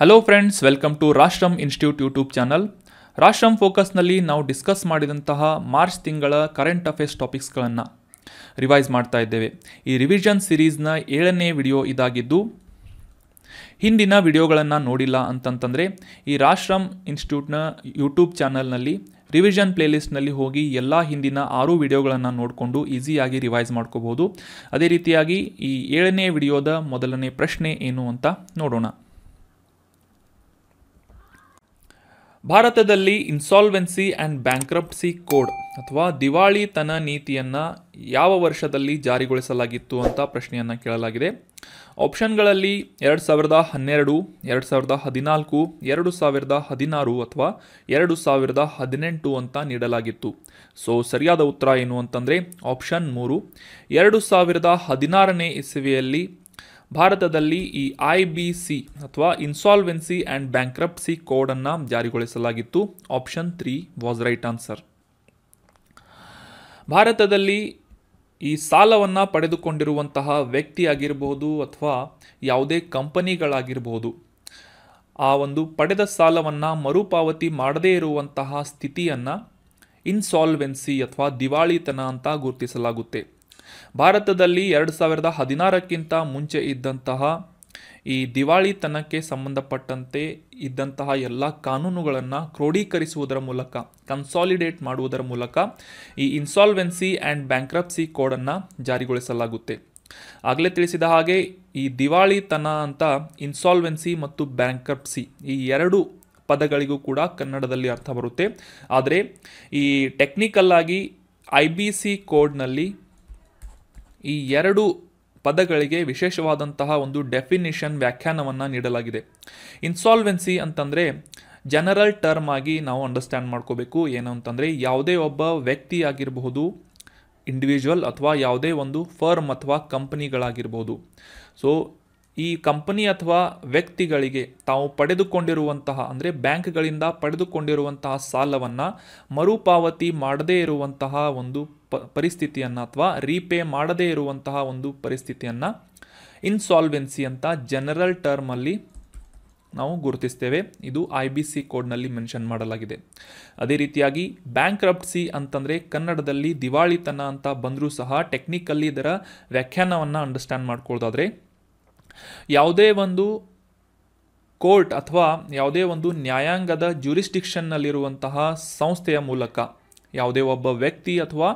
hello friends welcome to Rashtram institute YouTube channel Rashtram ಫೋಕಸ್ನಲ್ಲಿ ನಾವು discuss ಮಾಡಿದಂತಹ ಮಾರ್ಚ್ ತಿಂಗಳ ಕರೆಂಟ್ ಅಫೇರ್ಸ್ ಟಾಪಿಕ್ಸ್ಗಳನ್ನು ರಿವೈಸ್ ಮಾಡ್ತಾ ಇದ್ದೇವೆ ಈ ರಿವಿಷನ್ ಸಿರೀಸ್ನ ಏಳನೇ ವಿಡಿಯೋ ಇದಾಗಿದ್ದು ಹಿಂದಿನ ವಿಡಿಯೋಗಳನ್ನು ನೋಡಿಲ್ಲ ಅಂತಂತಂದರೆ ಈ ರಾಷ್ಟ್ರಮ್ ಇನ್ಸ್ಟಿಟ್ಯೂಟ್ನ ಯೂಟ್ಯೂಬ್ ಚಾನಲ್ನಲ್ಲಿ ರಿವಿಷನ್ ಪ್ಲೇಲಿಸ್ಟ್ನಲ್ಲಿ ಹೋಗಿ ಎಲ್ಲ ಹಿಂದಿನ ಆರು ವಿಡಿಯೋಗಳನ್ನು ನೋಡಿಕೊಂಡು ಈಸಿಯಾಗಿ ರಿವೈಸ್ ಮಾಡ್ಕೋಬೋದು ಅದೇ ರೀತಿಯಾಗಿ ಈ ಏಳನೇ ವಿಡಿಯೋದ ಮೊದಲನೇ ಪ್ರಶ್ನೆ ಏನು ಅಂತ ನೋಡೋಣ ಭಾರತದಲ್ಲಿ ಇನ್ಸಾಲ್ವೆನ್ಸಿ ಆ್ಯಂಡ್ ಬ್ಯಾಂಕ್ರಪ್ಸಿ ಕೋಡ್ ಅಥವಾ ದಿವಾಳಿತನ ನೀತಿಯನ್ನು ಯಾವ ವರ್ಷದಲ್ಲಿ ಜಾರಿಗೊಳಿಸಲಾಗಿತ್ತು ಅಂತ ಪ್ರಶ್ನೆಯನ್ನು ಕೇಳಲಾಗಿದೆ ಆಪ್ಷನ್ಗಳಲ್ಲಿ ಎರಡು ಸಾವಿರದ ಹನ್ನೆರಡು ಎರಡು ಸಾವಿರದ ಹದಿನಾಲ್ಕು ಎರಡು ಸಾವಿರದ ಹದಿನಾರು ಅಥವಾ ಎರಡು ಸಾವಿರದ ಹದಿನೆಂಟು ಅಂತ ನೀಡಲಾಗಿತ್ತು ಸೊ ಸರಿಯಾದ ಉತ್ತರ ಏನು ಅಂತಂದರೆ ಆಪ್ಷನ್ ಮೂರು ಎರಡು ಸಾವಿರದ ಹದಿನಾರನೇ ಇಸವಿಯಲ್ಲಿ ಭಾರತದಲ್ಲಿ ಈ ಐ ಬಿ ಸಿ ಅಥವಾ ಇನ್ಸಾಲ್ವೆನ್ಸಿ ಆ್ಯಂಡ್ ಬ್ಯಾಂಕ್ರಪ್ಸಿ ಕೋಡನ್ನು ಜಾರಿಗೊಳಿಸಲಾಗಿತ್ತು option three was right answer ಭಾರತದಲ್ಲಿ ಈ ಸಾಲವನ್ನು ಪಡೆದುಕೊಂಡಿರುವಂತಹ ವ್ಯಕ್ತಿಯಾಗಿರಬಹುದು ಅಥವಾ ಯಾವುದೇ ಕಂಪನಿಗಳಾಗಿರಬಹುದು ಆ ಒಂದು ಪಡೆದ ಸಾಲವನ್ನು ಮರುಪಾವತಿ ಮಾಡದೇ ಇರುವಂತಹ ಸ್ಥಿತಿಯನ್ನು ಇನ್ಸಾಲ್ವೆನ್ಸಿ ಅಥವಾ ದಿವಾಳಿತನ ಅಂತ ಗುರುತಿಸಲಾಗುತ್ತೆ ಭಾರತದಲ್ಲಿ ಎರಡು ಸಾವಿರದ ಹದಿನಾರಕ್ಕಿಂತ ಮುಂಚೆ ಇದ್ದಂತಹ ಈ ದಿವಾಳಿತನಕ್ಕೆ ಸಂಬಂಧಪಟ್ಟಂತೆ ಇದ್ದಂತಹ ಎಲ್ಲ ಕಾನೂನುಗಳನ್ನು ಕ್ರೋಢೀಕರಿಸುವುದರ ಮೂಲಕ ಕನ್ಸಾಲಿಡೇಟ್ ಮಾಡುವುದರ ಮೂಲಕ ಈ ಇನ್ಸಾಲ್ವೆನ್ಸಿ ಆ್ಯಂಡ್ ಬ್ಯಾಂಕ್ರಪ್ಸಿ ಕೋಡನ್ನು ಜಾರಿಗೊಳಿಸಲಾಗುತ್ತೆ ಆಗಲೇ ತಿಳಿಸಿದ ಹಾಗೆ ಈ ದಿವಾಳಿತನ ಅಂತ ಇನ್ಸಾಲ್ವೆನ್ಸಿ ಮತ್ತು ಬ್ಯಾಂಕ್ರಪ್ಸಿ ಈ ಎರಡು ಪದಗಳಿಗೂ ಕೂಡ ಕನ್ನಡದಲ್ಲಿ ಅರ್ಥ ಬರುತ್ತೆ ಆದರೆ ಈ ಟೆಕ್ನಿಕಲ್ಲಾಗಿ ಐ ಬಿ ಸಿ ಕೋಡ್ನಲ್ಲಿ ಈ ಎರಡು ಪದಗಳಿಗೆ ವಿಶೇಷವಾದಂತಹ ಒಂದು ಡೆಫಿನಿಷನ್ ವ್ಯಾಖ್ಯಾನವನ್ನು ನೀಡಲಾಗಿದೆ ಇನ್ಸಾಲ್ವೆನ್ಸಿ ಅಂತಂದರೆ ಜನರಲ್ ಟರ್ಮ್ ಆಗಿ ನಾವು ಅಂಡರ್ಸ್ಟ್ಯಾಂಡ್ ಮಾಡ್ಕೋಬೇಕು ಏನು ಅಂತಂದರೆ ಯಾವುದೇ ಒಬ್ಬ ವ್ಯಕ್ತಿ ಆಗಿರಬಹುದು ಇಂಡಿವಿಜುವಲ್ ಅಥವಾ ಯಾವುದೇ ಒಂದು ಫರ್ಮ್ ಅಥವಾ ಕಂಪ್ನಿಗಳಾಗಿರ್ಬೋದು ಸೊ ಈ ಕಂಪನಿ ಅಥವಾ ವ್ಯಕ್ತಿಗಳಿಗೆ ತಾವು ಪಡೆದುಕೊಂಡಿರುವಂತಹ ಅಂದರೆ ಬ್ಯಾಂಕ್ಗಳಿಂದ ಪಡೆದುಕೊಂಡಿರುವಂತಹ ಸಾಲವನ್ನು ಮರುಪಾವತಿ ಮಾಡದೇ ಇರುವಂತಹ ಒಂದು ಪ ಪರಿಸ್ಥಿತಿಯನ್ನು ಅಥವಾ ರೀಪೇ ಮಾಡದೇ ಇರುವಂತಹ ಒಂದು ಪರಿಸ್ಥಿತಿಯನ್ನು ಇನ್ಸಾಲ್ವೆನ್ಸಿ ಅಂತ ಜನರಲ್ ಟರ್ಮಲ್ಲಿ ನಾವು ಗುರುತಿಸ್ತೇವೆ ಇದು ಐ ಬಿ ಸಿ ಕೋಡ್ನಲ್ಲಿ ಮೆನ್ಷನ್ ಮಾಡಲಾಗಿದೆ ಅದೇ ರೀತಿಯಾಗಿ ಬ್ಯಾಂಕ್ ರಪ್ಸಿ ಅಂತಂದರೆ ಕನ್ನಡದಲ್ಲಿ ದಿವಾಳಿತನ ಅಂತ ಬಂದರೂ ಸಹ ಟೆಕ್ನಿಕಲ್ಲಿ ಇದರ ವ್ಯಾಖ್ಯಾನವನ್ನು ಅಂಡರ್ಸ್ಟ್ಯಾಂಡ್ ಮಾಡ್ಕೊಳ್ಳೋದಾದರೆ ಯಾವುದೇ ಒಂದು ಕೋರ್ಟ್ ಅಥವಾ ಯಾವುದೇ ಒಂದು ನ್ಯಾಯಾಂಗದ ಜುರಿಸ್ಟಿಕ್ಷನ್ನಲ್ಲಿರುವಂತಹ ಸಂಸ್ಥೆಯ ಮೂಲಕ ಯಾವುದೇ ಒಬ್ಬ ವ್ಯಕ್ತಿ ಅಥವಾ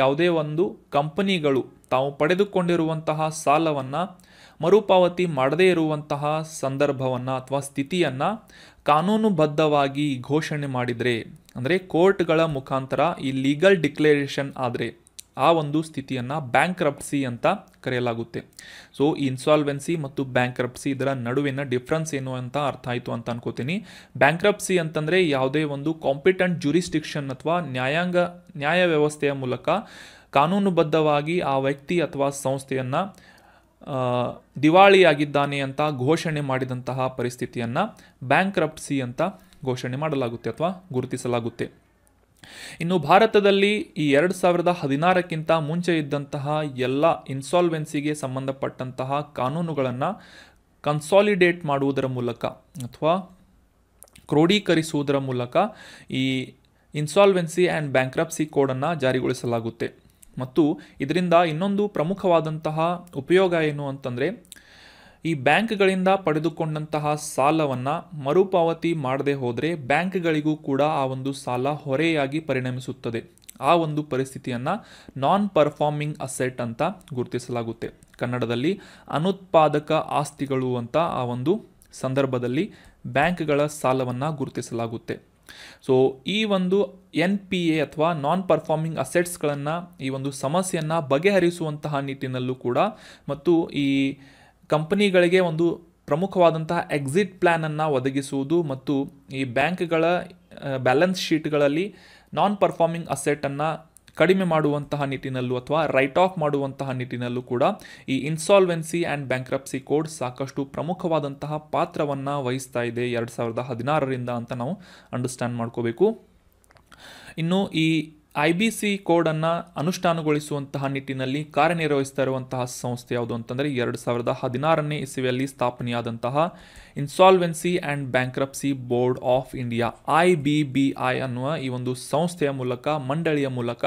ಯಾವುದೇ ಒಂದು ಕಂಪನಿಗಳು ತಾವು ಪಡೆದುಕೊಂಡಿರುವಂತಹ ಸಾಲವನ್ನು ಮರುಪಾವತಿ ಮಾಡದೇ ಇರುವಂತಹ ಸಂದರ್ಭವನ್ನು ಅಥವಾ ಸ್ಥಿತಿಯನ್ನು ಕಾನೂನುಬದ್ಧವಾಗಿ ಘೋಷಣೆ ಮಾಡಿದರೆ ಅಂದರೆ ಕೋರ್ಟ್ಗಳ ಮುಖಾಂತರ ಈ ಲೀಗಲ್ ಡಿಕ್ಲರೇಷನ್ ಆದರೆ ಆ ಒಂದು ಸ್ಥಿತಿಯನ್ನು ಬ್ಯಾಂಕ್ ರಪ್ಸಿ ಅಂತ ಕರೆಯಲಾಗುತ್ತೆ ಸೊ ಇನ್ಸಾಲ್ವೆನ್ಸಿ ಮತ್ತು ಬ್ಯಾಂಕ್ ರಪ್ಸಿ ಇದರ ನಡುವಿನ ಡಿಫ್ರೆನ್ಸ್ ಏನು ಅಂತ ಅರ್ಥ ಆಯಿತು ಅಂತ ಅನ್ಕೋತೀನಿ ಬ್ಯಾಂಕ್ ರಪ್ಸಿ ಅಂತಂದರೆ ಯಾವುದೇ ಒಂದು ಕಾಂಪಿಟೆಂಟ್ ಜುರಿಸ್ಟಿಕ್ಷನ್ ಅಥವಾ ನ್ಯಾಯಾಂಗ ನ್ಯಾಯ ವ್ಯವಸ್ಥೆಯ ಮೂಲಕ ಕಾನೂನುಬದ್ಧವಾಗಿ ಆ ವ್ಯಕ್ತಿ ಅಥವಾ ಸಂಸ್ಥೆಯನ್ನು ದಿವಾಳಿಯಾಗಿದ್ದಾನೆ ಅಂತ ಘೋಷಣೆ ಮಾಡಿದಂತಹ ಪರಿಸ್ಥಿತಿಯನ್ನು ಬ್ಯಾಂಕ್ ರಪ್ಸಿ ಅಂತ ಘೋಷಣೆ ಮಾಡಲಾಗುತ್ತೆ ಅಥವಾ ಗುರುತಿಸಲಾಗುತ್ತೆ ಇನ್ನು ಭಾರತದಲ್ಲಿ ಈ ಎರಡು ಸಾವಿರದ ಹದಿನಾರಕ್ಕಿಂತ ಮುಂಚೆ ಇದ್ದಂತಹ ಎಲ್ಲ ಇನ್ಸಾಲ್ವೆನ್ಸಿಗೆ ಸಂಬಂಧಪಟ್ಟಂತಹ ಕಾನೂನುಗಳನ್ನು ಕನ್ಸಾಲಿಡೇಟ್ ಮಾಡುವುದರ ಮೂಲಕ ಅಥವಾ ಕ್ರೋಢೀಕರಿಸುವುದರ ಮೂಲಕ ಈ ಇನ್ಸಾಲ್ವೆನ್ಸಿ ಆ್ಯಂಡ್ ಬ್ಯಾಂಕ್ರಪ್ಸಿ ಕೋಡನ್ನು ಜಾರಿಗೊಳಿಸಲಾಗುತ್ತೆ ಮತ್ತು ಇದರಿಂದ ಇನ್ನೊಂದು ಪ್ರಮುಖವಾದಂತಹ ಉಪಯೋಗ ಏನು ಅಂತಂದರೆ ಈ ಬ್ಯಾಂಕ್ಗಳಿಂದ ಪಡೆದುಕೊಂಡಂತಹ ಸಾಲವನ್ನು ಮರುಪಾವತಿ ಮಾಡದೆ ಹೋದರೆ ಬ್ಯಾಂಕ್ಗಳಿಗೂ ಕೂಡ ಆ ಒಂದು ಸಾಲ ಹೊರೆಯಾಗಿ ಪರಿಣಮಿಸುತ್ತದೆ ಆ ಒಂದು ಪರಿಸ್ಥಿತಿಯನ್ನು ನಾನ್ ಪರ್ಫಾರ್ಮಿಂಗ್ ಅಸೆಟ್ ಅಂತ ಗುರುತಿಸಲಾಗುತ್ತೆ ಕನ್ನಡದಲ್ಲಿ ಅನುತ್ಪಾದಕ ಆಸ್ತಿಗಳು ಅಂತ ಆ ಒಂದು ಸಂದರ್ಭದಲ್ಲಿ ಬ್ಯಾಂಕ್ಗಳ ಸಾಲವನ್ನು ಗುರುತಿಸಲಾಗುತ್ತೆ ಸೊ ಈ ಒಂದು ಎನ್ ಪಿ ಎ ಅಥವಾ ನಾನ್ ಪರ್ಫಾರ್ಮಿಂಗ್ ಅಸೆಟ್ಸ್ಗಳನ್ನು ಈ ಒಂದು ಸಮಸ್ಯೆಯನ್ನು ಬಗೆಹರಿಸುವಂತಹ ನಿಟ್ಟಿನಲ್ಲೂ ಕೂಡ ಮತ್ತು ಈ ಕಂಪನಿಗಳಿಗೆ ಒಂದು ಪ್ರಮುಖವಾದಂತಹ ಎಕ್ಸಿಟ್ ಪ್ಲ್ಯಾನನ್ನು ಒದಗಿಸುವುದು ಮತ್ತು ಈ ಬ್ಯಾಂಕ್ಗಳ ಬ್ಯಾಲೆನ್ಸ್ ಶೀಟ್ಗಳಲ್ಲಿ ನಾನ್ ಪರ್ಫಾರ್ಮಿಂಗ್ ಅಸೆಟನ್ನು ಕಡಿಮೆ ಮಾಡುವಂತಹ ನಿಟ್ಟಿನಲ್ಲೂ ಅಥವಾ ರೈಟ್ ಆಫ್ ಮಾಡುವಂತಹ ನಿಟ್ಟಿನಲ್ಲೂ ಕೂಡ ಈ ಇನ್ಸಾಲ್ವೆನ್ಸಿ ಆ್ಯಂಡ್ ಬ್ಯಾಂಕ್ರಪ್ಸಿ ಕೋಡ್ ಸಾಕಷ್ಟು ಪ್ರಮುಖವಾದಂತಹ ಪಾತ್ರವನ್ನು ವಹಿಸ್ತಾ ಇದೆ ಎರಡು ಸಾವಿರದ ಹದಿನಾರರಿಂದ ಅಂತ ನಾವು ಅಂಡರ್ಸ್ಟ್ಯಾಂಡ್ ಮಾಡ್ಕೋಬೇಕು ಇನ್ನು ಈ ಐ ಬಿ ಸಿ ಕೋಡನ್ನು ಅನುಷ್ಠಾನಗೊಳಿಸುವಂತಹ ನಿಟ್ಟಿನಲ್ಲಿ ಕಾರ್ಯನಿರ್ವಹಿಸ್ತಾ ಇರುವಂತಹ ಸಂಸ್ಥೆ ಯಾವುದು ಅಂತಂದರೆ ಎರಡು ಸಾವಿರದ ಹದಿನಾರನೇ ಇಸವಿಯಲ್ಲಿ ಸ್ಥಾಪನೆಯಾದಂತಹ insolvency and bankruptcy board of India I B B I ಅನ್ನುವ ಈ ಒಂದು ಸಂಸ್ಥೆಯ ಮೂಲಕ ಮಂಡಳಿಯ ಮೂಲಕ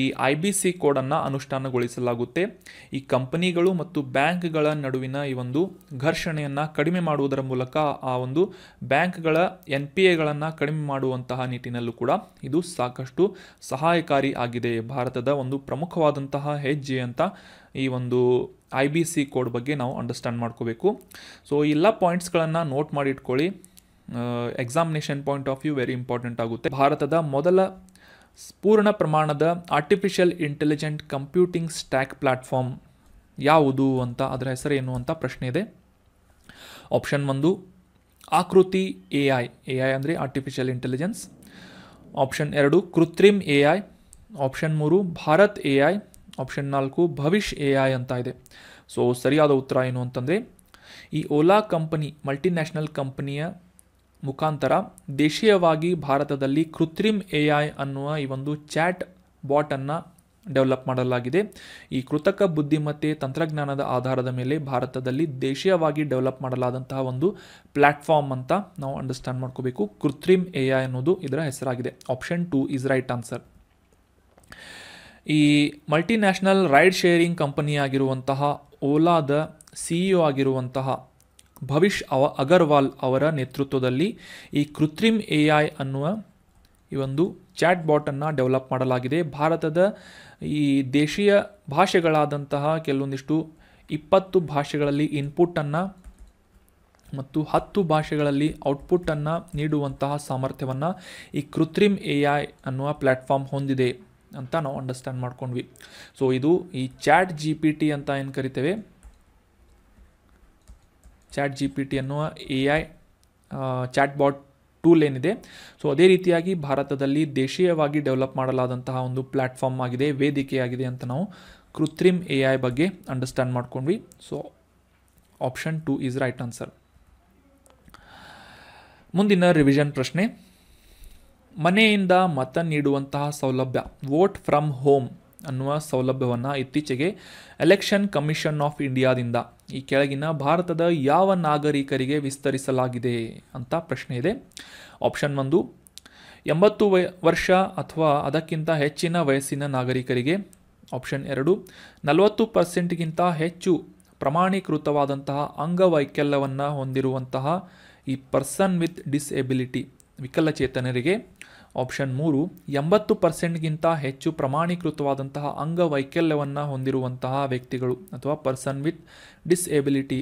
ಈ ಐ ಬಿ ಸಿ ಕೋಡನ್ನು ಅನುಷ್ಠಾನಗೊಳಿಸಲಾಗುತ್ತೆ ಈ ಕಂಪನಿಗಳು ಮತ್ತು ಬ್ಯಾಂಕ್ಗಳ ನಡುವಿನ ಈ ಒಂದು ಘರ್ಷಣೆಯನ್ನು ಕಡಿಮೆ ಮಾಡುವುದರ ಮೂಲಕ ಆ ಒಂದು ಬ್ಯಾಂಕ್ಗಳ ಎನ್ ಪಿ ಎಗಳನ್ನು ಕಡಿಮೆ ಮಾಡುವಂತಹ ನಿಟ್ಟಿನಲ್ಲೂ ಕೂಡ ಇದು ಸಾಕಷ್ಟು ಸಹಾಯಕಾರಿ ಆಗಿದೆ ಭಾರತದ ಒಂದು ಪ್ರಮುಖವಾದಂತಹ ಹೆಜ್ಜೆ ಅಂತ ಈ ಒಂದು ಐ ಬಿ ಸಿ ಕೋಡ್ ಬಗ್ಗೆ ನಾವು ಅಂಡರ್ಸ್ಟ್ಯಾಂಡ್ ಮಾಡ್ಕೋಬೇಕು ಸೊ ಎಲ್ಲ ಪಾಯಿಂಟ್ಸ್ಗಳನ್ನು ನೋಟ್ ಮಾಡಿ ಇಟ್ಕೊಳ್ಳಿ examination point of view very important ಆಗುತ್ತೆ ಭಾರತದ ಮೊದಲ ಪೂರ್ಣ ಪ್ರಮಾಣದ artificial intelligent computing stack platform ಯಾವುದು ಅಂತ ಅದರ ಹೆಸರು ಏನು ಅಂತ ಪ್ರಶ್ನೆ ಇದೆ ಆಪ್ಷನ್ ಒಂದು Aakriti A I A I ಅಂದರೆ ಆರ್ಟಿಫಿಷಿಯಲ್ ಇಂಟೆಲಿಜೆನ್ಸ್ ಆಪ್ಷನ್ ಎರಡು ಕೃತ್ರಿಮ್ ಎ ಐ ಆಪ್ಷನ್ ಮೂರು ಭಾರತ್ ಎ ಐ ಆಪ್ಷನ್ ನಾಲ್ಕು ಭವಿಷ್ ಎ ಐ ಅಂತ ಇದೆ ಸೊ ಸರಿಯಾದ ಉತ್ತರ ಏನು ಅಂತಂದರೆ ಈ ಓಲಾ ಕಂಪನಿ ಮಲ್ಟಿನ್ಯಾಷನಲ್ ಕಂಪನಿಯ ಮುಖಾಂತರ ದೇಶೀಯವಾಗಿ ಭಾರತದಲ್ಲಿ ಕೃತ್ರಿಮ್ ಎ ಐ ಅನ್ನುವ ಈ ಒಂದು ಚಾಟ್ ಬಾಟನ್ನು ಡೆವಲಪ್ ಮಾಡಲಾಗಿದೆ ಈ ಕೃತಕ ಬುದ್ಧಿಮತ್ತೆ ತಂತ್ರಜ್ಞಾನದ ಆಧಾರದ ಮೇಲೆ ಭಾರತದಲ್ಲಿ ದೇಶೀಯವಾಗಿ ಡೆವಲಪ್ ಮಾಡಲಾದಂತಹ ಒಂದು ಪ್ಲಾಟ್ಫಾರ್ಮ್ ಅಂತ ನಾವು ಅಂಡರ್ಸ್ಟ್ಯಾಂಡ್ ಮಾಡ್ಕೋಬೇಕು ಕೃತ್ರಿಮ್ ಎ ಐ ಅನ್ನೋದು ಇದರ ಹೆಸರಾಗಿದೆ option two is right answer ಈ ಮಲ್ಟಿನ್ಯಾಷನಲ್ ರೈಡ್ ಶೇರಿಂಗ್ ಕಂಪನಿಯಾಗಿರುವಂತಹ ಓಲಾದ ಸಿ ಇ ಆಗಿರುವಂತಹ ಭವಿಷ್ ಅವ ಅಗರ್ವಾಲ್ ಅವರ ನೇತೃತ್ವದಲ್ಲಿ ಈ ಕೃತ್ರಿಮ್ ಎ ಐ ಅನ್ನುವ ಈ ಒಂದು ಚಾಟ್ ಬಾಟನ್ನು ಡೆವಲಪ್ ಮಾಡಲಾಗಿದೆ ಭಾರತದ ಈ ದೇಶೀಯ ಭಾಷೆಗಳಾದಂತಹ ಕೆಲವೊಂದಿಷ್ಟು ಇಪ್ಪತ್ತು ಭಾಷೆಗಳಲ್ಲಿ ಇನ್ಪುಟ್ಟನ್ನು ಮತ್ತು ಹತ್ತು ಭಾಷೆಗಳಲ್ಲಿ ಔಟ್ಪುಟ್ಟನ್ನು ನೀಡುವಂತಹ ಸಾಮರ್ಥ್ಯವನ್ನು ಈ ಕೃತ್ರಿಮ್ ಎ ಐ ಅನ್ನುವ ಪ್ಲ್ಯಾಟ್ಫಾರ್ಮ್ ಹೊಂದಿದೆ ಅಂತ ನಾವು ಅಂಡರ್ಸ್ಟ್ಯಾಂಡ್ ಮಾಡ್ಕೊಂಡ್ವಿ ಸೊ ಇದು ಈ ಚಾಟ್ ಜಿ ಪಿ ಟಿ ಅಂತ ಏನು ಕರಿತೇವೆ ಚಾಟ್ ಜಿ ಪಿ ಟಿ ಅನ್ನುವ A I chat bot tool ಏನಿದೆ ಸೊ ಅದೇ ರೀತಿಯಾಗಿ ಭಾರತದಲ್ಲಿ ದೇಶೀಯವಾಗಿ ಡೆವಲಪ್ ಮಾಡಲಾದಂತಹ ಒಂದು ಪ್ಲಾಟ್ಫಾರ್ಮ್ ಆಗಿದೆ ವೇದಿಕೆಯಾಗಿದೆ ಅಂತ ನಾವು ಕೃತ್ರಿಮ್ ಎ ಐ ಬಗ್ಗೆ ಅಂಡರ್ಸ್ಟ್ಯಾಂಡ್ ಮಾಡ್ಕೊಂಡ್ವಿ so option two is right answer ಮುಂದಿನ ರಿವಿಷನ್ ಪ್ರಶ್ನೆ ಮನೆಯಿಂದ ಮತ ನೀಡುವಂತಹ ಸೌಲಭ್ಯ ವೋಟ್ ಫ್ರಮ್ ಹೋಮ್ ಅನ್ನುವ ಸೌಲಭ್ಯವನ್ನು ಇತ್ತೀಚೆಗೆ ಎಲೆಕ್ಷನ್ ಕಮಿಷನ್ ಆಫ್ ಇಂಡಿಯಾದಿಂದ ಈ ಕೆಳಗಿನ ಭಾರತದ ಯಾವ ನಾಗರಿಕರಿಗೆ ವಿಸ್ತರಿಸಲಾಗಿದೆ ಅಂತ ಪ್ರಶ್ನೆ ಇದೆ ಆಪ್ಷನ್ ಒಂದು ಎಂಬತ್ತು ವಯ ವರ್ಷ ಅಥವಾ ಅದಕ್ಕಿಂತ ಹೆಚ್ಚಿನ ವಯಸ್ಸಿನ ನಾಗರಿಕರಿಗೆ ಆಪ್ಷನ್ ಎರಡು ನಲವತ್ತು ಪರ್ಸೆಂಟ್ಗಿಂತ ಹೆಚ್ಚು ಪ್ರಮಾಣೀಕೃತವಾದಂತಹ ಅಂಗವೈಕಲ್ಯವನ್ನು ಹೊಂದಿರುವಂತಹ ಈ ಪರ್ಸನ್ ವಿತ್ ಡಿಸೆಬಿಲಿಟಿ ವಿಕಲಚೇತನರಿಗೆ ಆಪ್ಷನ್ ಮೂರು ಎಂಬತ್ತು ಪರ್ಸೆಂಟ್ಗಿಂತ ಹೆಚ್ಚು ಪ್ರಮಾಣೀಕೃತವಾದಂತಹ ಅಂಗವೈಕಲ್ಯವನ್ನು ಹೊಂದಿರುವಂತಹ ವ್ಯಕ್ತಿಗಳು ಅಥವಾ ಪರ್ಸನ್ ವಿತ್ ಡಿಸ್ಎಬಿಲಿಟಿ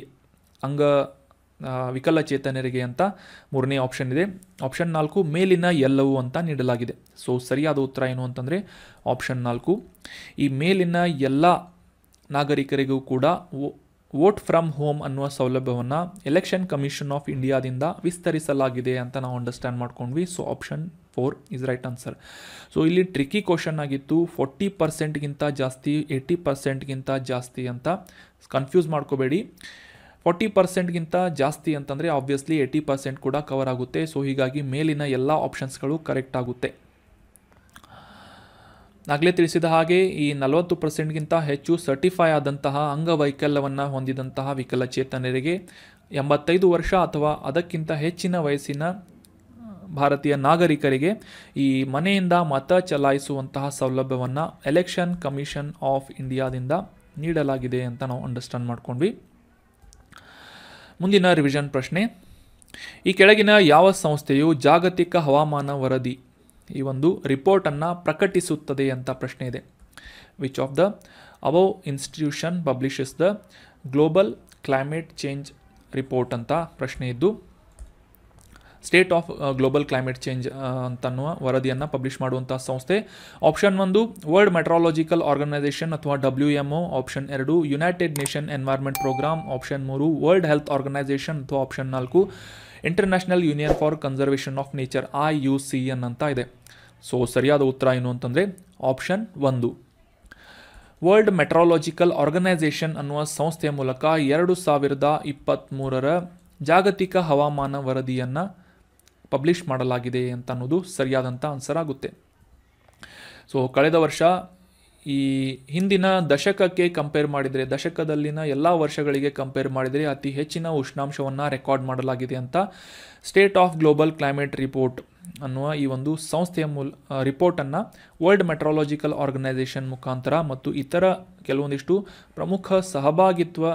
ಅಂಗ ವಿಕಲಚೇತನರಿಗೆ ಅಂತ ಮೂರನೇ ಆಪ್ಷನ್ ಇದೆ ಆಪ್ಷನ್ ನಾಲ್ಕು ಮೇಲಿನ ಎಲ್ಲವೂ ಅಂತ ನೀಡಲಾಗಿದೆ ಸೊ ಸರಿಯಾದ ಉತ್ತರ ಏನು ಅಂತಂದರೆ ಆಪ್ಷನ್ ನಾಲ್ಕು ಈ ಮೇಲಿನ ಎಲ್ಲ ನಾಗರಿಕರಿಗೂ ಕೂಡ ವೋಟ್ ಫ್ರಮ್ ಹೋಮ್ ಅನ್ನುವ ಸೌಲಭ್ಯವನ್ನು ಎಲೆಕ್ಷನ್ ಕಮಿಷನ್ ಆಫ್ ಇಂಡಿಯಾದಿಂದ ವಿಸ್ತರಿಸಲಾಗಿದೆ ಅಂತ ನಾವು ಅಂಡರ್ಸ್ಟ್ಯಾಂಡ್ ಮಾಡ್ಕೊಂಡ್ವಿ so option four is right answer so ಇಲ್ಲಿ ಟ್ರಿಕಿ ಕ್ವಶನ್ ಆಗಿತ್ತು ಫೋರ್ಟಿ ಪರ್ಸೆಂಟ್ಗಿಂತ ಜಾಸ್ತಿ ಏಯ್ಟಿ ಪರ್ಸೆಂಟ್ಗಿಂತ ಜಾಸ್ತಿ ಅಂತ ಕನ್ಫ್ಯೂಸ್ ಮಾಡ್ಕೋಬೇಡಿ ಫೋರ್ಟಿ ಪರ್ಸೆಂಟ್ಗಿಂತ ಜಾಸ್ತಿ ಅಂತಂದರೆ ಆಬ್ವಿಯಸ್ಲಿ ಏಯ್ಟಿ ಪರ್ಸೆಂಟ್ ಕೂಡ ಕವರ್ ಆಗುತ್ತೆ ಸೊ ಹೀಗಾಗಿ ಮೇಲಿನ ಎಲ್ಲ ಆಪ್ಷನ್ಸ್ಗಳು ಕರೆಕ್ಟ್ ಆಗುತ್ತೆ ಆಗಲೇ ತಿಳಿಸಿದ ಹಾಗೆ ಈ ನಲವತ್ತು ಪರ್ಸೆಂಟ್ಗಿಂತ ಹೆಚ್ಚು ಸರ್ಟಿಫೈ ಆದಂತಹ ಅಂಗವೈಕಲ್ಯವನ್ನು ಹೊಂದಿದಂತಹ ವಿಕಲಚೇತನರಿಗೆ ಎಂಬತ್ತೈದು ವರ್ಷ ಅಥವಾ ಅದಕ್ಕಿಂತ ಹೆಚ್ಚಿನ ವಯಸ್ಸಿನ ಭಾರತೀಯ ನಾಗರಿಕರಿಗೆ ಈ ಮನೆಯಿಂದ ಮತ ಚಲಾಯಿಸುವಂತಹ ಸೌಲಭ್ಯವನ್ನು ಎಲೆಕ್ಷನ್ ಕಮಿಷನ್ ಆಫ್ ಇಂಡಿಯಾದಿಂದ ನೀಡಲಾಗಿದೆ ಅಂತ ನಾವು ಅಂಡರ್ಸ್ಟ್ಯಾಂಡ್ ಮಾಡ್ಕೊಂಡ್ವಿ ಮುಂದಿನ ರಿವಿಷನ್ ಪ್ರಶ್ನೆ ಈ ಕೆಳಗಿನ ಯಾವ ಸಂಸ್ಥೆಯು ಜಾಗತಿಕ ಹವಾಮಾನ ವರದಿ ಈ ಒಂದು ರಿಪೋರ್ಟನ್ನು ಪ್ರಕಟಿಸುತ್ತದೆ ಅಂತ ಪ್ರಶ್ನೆ ಇದೆ ವಿಚ್ ಆಫ್ ದ ಅವೋ institution publishes the global climate change report ಅಂತ ಪ್ರಶ್ನೆ ಇದ್ದು state of global climate change ಅಂತನ್ನುವ ವರದಿಯನ್ನು ಪಬ್ಲಿಷ್ ಮಾಡುವಂಥ ಸಂಸ್ಥೆ ಆಪ್ಷನ್ ಒಂದು ವರ್ಲ್ಡ್ ಮೆಟ್ರಾಲಜಿಕಲ್ ಆರ್ಗನೈಸೇಷನ್ ಅಥವಾ ಡಬ್ಲ್ಯೂ ಎಮ್ ಒ ಆಪ್ಷನ್ ಎರಡು united nation environment programme option ಮೂರು ವರ್ಲ್ಡ್ ಹೆಲ್ತ್ ಆರ್ಗನೈಸೇಷನ್ ಅಥವಾ ಆಪ್ಷನ್ ನಾಲ್ಕು international union for conservation of nature I U C N ಅಂತ ಇದೆ ಸೊ ಸರಿಯಾದ ಉತ್ತರ ಏನು ಅಂತಂದರೆ ಆಪ್ಷನ್ ಒಂದು ವರ್ಲ್ಡ್ ಮೆಟ್ರಾಲಜಿಕಲ್ ಆರ್ಗನೈಸೇಷನ್ ಅನ್ನುವ ಸಂಸ್ಥೆಯ ಮೂಲಕ ಎರಡು ಸಾವಿರದ ಇಪ್ಪತ್ತ್ಮೂರರ ಜಾಗತಿಕ ಹವಾಮಾನ ವರದಿಯನ್ನು ಪಬ್ಲಿಷ್ ಮಾಡಲಾಗಿದೆ ಅಂತ ಅನ್ನೋದು ಸರಿಯಾದಂಥ ಆನ್ಸರ್ ಆಗುತ್ತೆ ಸೊ ಕಳೆದ ವರ್ಷ ಈ ಹಿಂದಿನ ದಶಕಕ್ಕೆ ಕಂಪೇರ್ ಮಾಡಿದರೆ ದಶಕದಲ್ಲಿನ ಎಲ್ಲ ವರ್ಷಗಳಿಗೆ ಕಂಪೇರ್ ಮಾಡಿದರೆ ಅತಿ ಹೆಚ್ಚಿನ ಉಷ್ಣಾಂಶವನ್ನು ರೆಕಾರ್ಡ್ ಮಾಡಲಾಗಿದೆ ಅಂತ state of global climate report ಅನ್ನುವ ಈ ಒಂದು ಸಂಸ್ಥೆಯ ಮೂಲ ರಿಪೋರ್ಟನ್ನು ವರ್ಲ್ಡ್ ಮೆಟ್ರಾಲಜಿಕಲ್ ಆರ್ಗನೈಸೇಷನ್ ಮುಖಾಂತರ ಮತ್ತು ಇತರ ಕೆಲವೊಂದಿಷ್ಟು ಪ್ರಮುಖ ಸಹಭಾಗಿತ್ವ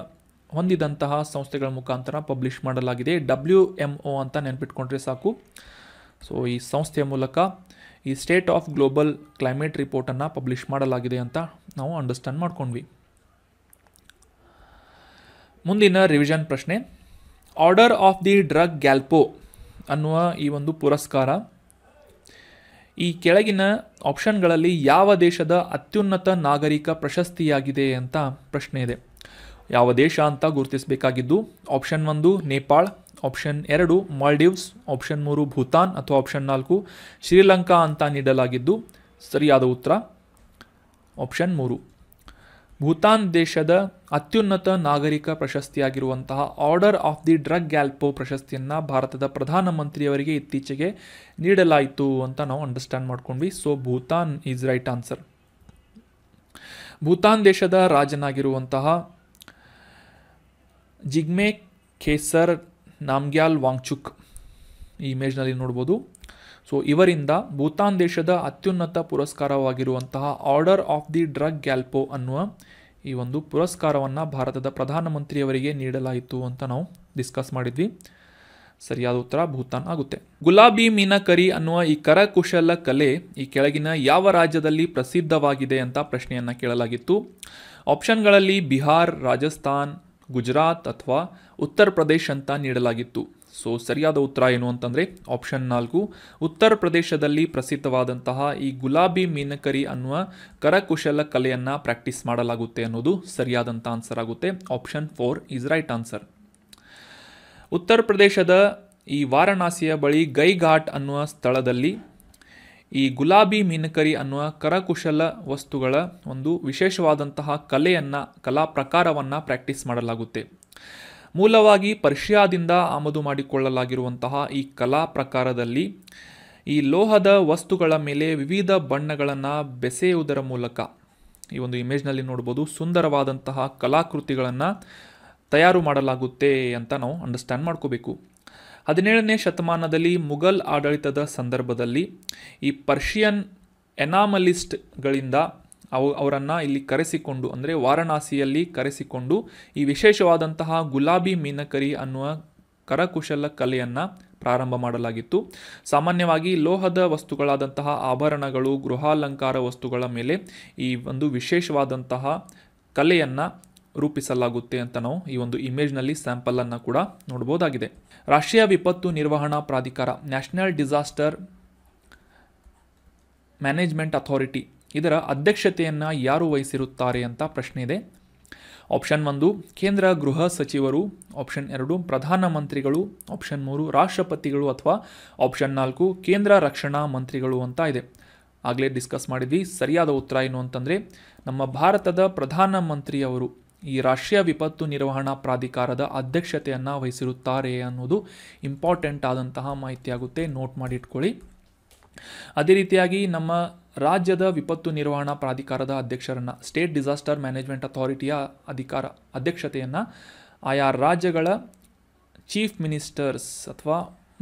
ಹೊಂದಿದಂತಹ ಸಂಸ್ಥೆಗಳ ಮುಖಾಂತರ ಪಬ್ಲಿಷ್ ಮಾಡಲಾಗಿದೆ ಡಬ್ಲ್ಯೂ ಎಮ್ ಒ ಅಂತ ನೆನಪಿಟ್ಕೊಂಡ್ರೆ ಸಾಕು ಸೊ ಈ ಸಂಸ್ಥೆಯ ಮೂಲಕ ಈ ಸ್ಟೇಟ್ ಆಫ್ ಗ್ಲೋಬಲ್ ಕ್ಲೈಮೇಟ್ ರಿಪೋರ್ಟನ್ನು ಪಬ್ಲಿಷ್ ಮಾಡಲಾಗಿದೆ ಅಂತ ನಾವು ಅಂಡರ್ಸ್ಟ್ಯಾಂಡ್ ಮಾಡ್ಕೊಂಡ್ವಿ ಮುಂದಿನ ರಿವಿಷನ್ ಪ್ರಶ್ನೆ order of the Druk Gyalpo ಅನ್ನುವ ಈ ಒಂದು ಪುರಸ್ಕಾರ ಈ ಕೆಳಗಿನ ಆಪ್ಷನ್ಗಳಲ್ಲಿ ಯಾವ ದೇಶದ ಅತ್ಯುನ್ನತ ನಾಗರಿಕ ಪ್ರಶಸ್ತಿಯಾಗಿದೆ ಅಂತ ಪ್ರಶ್ನೆ ಇದೆ ಯಾವ ದೇಶ ಅಂತ ಗುರುತಿಸಬೇಕಾಗಿದ್ದು ಆಪ್ಷನ್ ಒಂದು ನೇಪಾಳ್ ಆಪ್ಷನ್ ಎರಡು ಮಾಲ್ಡೀವ್ಸ್ ಆಪ್ಷನ್ ಮೂರು ಭೂತಾನ್ ಅಥವಾ ಆಪ್ಷನ್ ನಾಲ್ಕು ಶ್ರೀಲಂಕಾ ಅಂತ ನೀಡಲಾಗಿದ್ದು ಸರಿಯಾದ ಉತ್ತರ ಆಪ್ಷನ್ ಮೂರು ಭೂತಾನ್ ದೇಶದ ಅತ್ಯುನ್ನತ ನಾಗರಿಕ ಪ್ರಶಸ್ತಿಯಾಗಿರುವಂತಹ order of the Druk Gyalpo ಪ್ರಶಸ್ತಿಯನ್ನು ಭಾರತದ ಪ್ರಧಾನಮಂತ್ರಿಯವರಿಗೆ ಇತ್ತೀಚೆಗೆ ನೀಡಲಾಯಿತು ಅಂತ ನಾವು ಅಂಡರ್ಸ್ಟ್ಯಾಂಡ್ ಮಾಡ್ಕೊಂಡ್ವಿ so Bhutan is right answer Bhutan ದೇಶದ ರಾಜನಾಗಿರುವಂತಹ ಜಿಗ್ಮೆ ಖೇಸರ್ ನಾಮ್ಗ್ಯಾಲ್ ವಾಂಗ್ಚುಕ್ ಈ ಇಮೇಜ್ನಲ್ಲಿ ನೋಡ್ಬೋದು ಸೊ ಇವರಿಂದ ಭೂತಾನ್ ದೇಶದ ಅತ್ಯುನ್ನತ ಪುರಸ್ಕಾರವಾಗಿರುವಂತಹ order of the Druk Gyalpo ಅನ್ನುವ ಈ ಒಂದು ಪುರಸ್ಕಾರವನ್ನು ಭಾರತದ ಪ್ರಧಾನಮಂತ್ರಿಯವರಿಗೆ ನೀಡಲಾಯಿತು ಅಂತ ನಾವು ಡಿಸ್ಕಸ್ ಮಾಡಿದ್ವಿ ಸರಿಯಾದ ಉತ್ತರ ಭೂತಾನ್ ಆಗುತ್ತೆ ಗುಲಾಬಿ ಮೀನಕರಿ ಅನ್ನುವ ಈ ಕರಕುಶಲ ಕಲೆ ಈ ಕೆಳಗಿನ ಯಾವ ರಾಜ್ಯದಲ್ಲಿ ಪ್ರಸಿದ್ಧವಾಗಿದೆ ಅಂತ ಪ್ರಶ್ನೆಯನ್ನು ಕೇಳಲಾಗಿತ್ತು ಆಪ್ಷನ್ಗಳಲ್ಲಿ ಬಿಹಾರ್ ರಾಜಸ್ಥಾನ್ ಗುಜರಾತ್ ಅಥವಾ ಉತ್ತರ ಪ್ರದೇಶ ಅಂತ ನೀಡಲಾಗಿತ್ತು ಸೊ ಸರಿಯಾದ ಉತ್ತರ ಏನು ಅಂತಂದರೆ ಆಪ್ಷನ್ ನಾಲ್ಕು ಉತ್ತರ ಪ್ರದೇಶದಲ್ಲಿ ಪ್ರಸಿದ್ಧವಾದಂತಹ ಈ ಗುಲಾಬಿ ಮೀನಕರಿ ಅನ್ನುವ ಕರಕುಶಲ ಕಲೆಯನ್ನು ಪ್ರಾಕ್ಟೀಸ್ ಮಾಡಲಾಗುತ್ತೆ ಅನ್ನೋದು ಸರಿಯಾದಂಥ ಆನ್ಸರ್ ಆಗುತ್ತೆ option four is right answer ಉತ್ತರ ಪ್ರದೇಶದ ಈ ವಾರಣಾಸಿಯ ಬಳಿ ಗೈಘಾಟ್ ಅನ್ನುವ ಸ್ಥಳದಲ್ಲಿ ಈ ಗುಲಾಬಿ ಮೀನಕರಿ ಅನ್ನುವ ಕರಕುಶಲ ವಸ್ತುಗಳ ಒಂದು ವಿಶೇಷವಾದಂತಹ ಕಲೆಯನ್ನು ಕಲಾ ಪ್ರಕಾರವನ್ನು ಪ್ರಾಕ್ಟೀಸ್ ಮಾಡಲಾಗುತ್ತೆ ಮೂಲವಾಗಿ ಪರ್ಷಿಯಾದಿಂದ ಆಮದು ಮಾಡಿಕೊಳ್ಳಲಾಗಿರುವಂತಹ ಈ ಕಲಾ ಪ್ರಕಾರದಲ್ಲಿ ಈ ಲೋಹದ ವಸ್ತುಗಳ ಮೇಲೆ ವಿವಿಧ ಬಣ್ಣಗಳನ್ನು ಬೆಸೆಯುವುದರ ಮೂಲಕ ಈ ಒಂದು ಇಮೇಜ್ನಲ್ಲಿ ನೋಡ್ಬೋದು ಸುಂದರವಾದಂತಹ ಕಲಾಕೃತಿಗಳನ್ನು ತಯಾರು ಮಾಡಲಾಗುತ್ತೆ ಅಂತ ನಾವು ಅಂಡರ್ಸ್ಟ್ಯಾಂಡ್ ಮಾಡ್ಕೋಬೇಕು ಹದಿನೇಳನೇ ಶತಮಾನದಲ್ಲಿ ಮುಘಲ್ ಆಡಳಿತದ ಸಂದರ್ಭದಲ್ಲಿ ಈ ಪರ್ಷಿಯನ್ ಎನಾಮಲಿಸ್ಟ್ಗಳಿಂದ ಅವು ಅವರನ್ನು ಇಲ್ಲಿ ಕರೆಸಿಕೊಂಡು ಅಂದರೆ ವಾರಣಾಸಿಯಲ್ಲಿ ಕರೆಸಿಕೊಂಡು ಈ ವಿಶೇಷವಾದಂತಹ ಗುಲಾಬಿ ಮೀನಕರಿ ಅನ್ನುವ ಕರಕುಶಲ ಕಲೆಯನ್ನು ಪ್ರಾರಂಭ ಮಾಡಲಾಗಿತ್ತು ಸಾಮಾನ್ಯವಾಗಿ ಲೋಹದ ವಸ್ತುಗಳಾದಂತಹ ಆಭರಣಗಳು ಗೃಹಾಲಂಕಾರ ವಸ್ತುಗಳ ಮೇಲೆ ಈ ಒಂದು ವಿಶೇಷವಾದಂತಹ ಕಲೆಯನ್ನು ರೂಪಿಸಲಾಗುತ್ತೆ ಅಂತ ನಾವು ಈ ಒಂದು ಇಮೇಜ್ನಲ್ಲಿ ಸ್ಯಾಂಪಲನ್ನು ಕೂಡ ನೋಡ್ಬೋದಾಗಿದೆ ರಾಷ್ಟ್ರೀಯ ವಿಪತ್ತು ನಿರ್ವಹಣಾ ಪ್ರಾಧಿಕಾರ ನ್ಯಾಷನಲ್ ಡಿಸಾಸ್ಟರ್ ಮ್ಯಾನೇಜ್ಮೆಂಟ್ ಅಥಾರಿಟಿ ಇದರ ಅಧ್ಯಕ್ಷತೆಯನ್ನು ಯಾರು ವಹಿಸಿರುತ್ತಾರೆ ಅಂತ ಪ್ರಶ್ನೆ ಇದೆ ಆಪ್ಷನ್ ಒಂದು ಕೇಂದ್ರ ಗೃಹ ಸಚಿವರು ಆಪ್ಷನ್ ಎರಡು ಪ್ರಧಾನಮಂತ್ರಿಗಳು ಆಪ್ಷನ್ ಮೂರು ರಾಷ್ಟ್ರಪತಿಗಳು ಅಥವಾ ಆಪ್ಷನ್ ನಾಲ್ಕು ಕೇಂದ್ರ ರಕ್ಷಣಾ ಮಂತ್ರಿಗಳು ಅಂತ ಇದೆ ಆಗಲೇ ಡಿಸ್ಕಸ್ ಮಾಡಿದ್ವಿ ಸರಿಯಾದ ಉತ್ತರ ಏನು ಅಂತಂದರೆ ನಮ್ಮ ಭಾರತದ ಪ್ರಧಾನಮಂತ್ರಿಯವರು ಈ ರಾಷ್ಟ್ರೀಯ ವಿಪತ್ತು ನಿರ್ವಹಣಾ ಪ್ರಾಧಿಕಾರದ ಅಧ್ಯಕ್ಷತೆಯನ್ನು ವಹಿಸಿರುತ್ತಾರೆ ಅನ್ನೋದು ಇಂಪಾರ್ಟೆಂಟ್ ಆದಂತಹ ಮಾಹಿತಿಯಾಗುತ್ತೆ ನೋಟ್ ಮಾಡಿಟ್ಕೊಳ್ಳಿ ಅದೇ ರೀತಿಯಾಗಿ ನಮ್ಮ ರಾಜ್ಯದ ವಿಪತ್ತು ನಿರ್ವಹಣಾ ಪ್ರಾಧಿಕಾರದ ಅಧ್ಯಕ್ಷರನ್ನು ಸ್ಟೇಟ್ ಡಿಸಾಸ್ಟರ್ ಮ್ಯಾನೇಜ್ಮೆಂಟ್ ಅಥಾರಿಟಿಯ ಅಧಿಕಾರ ಅಧ್ಯಕ್ಷತೆಯನ್ನು ಆಯಾ ರಾಜ್ಯಗಳ ಚೀಫ್ ಮಿನಿಸ್ಟರ್ಸ್ ಅಥವಾ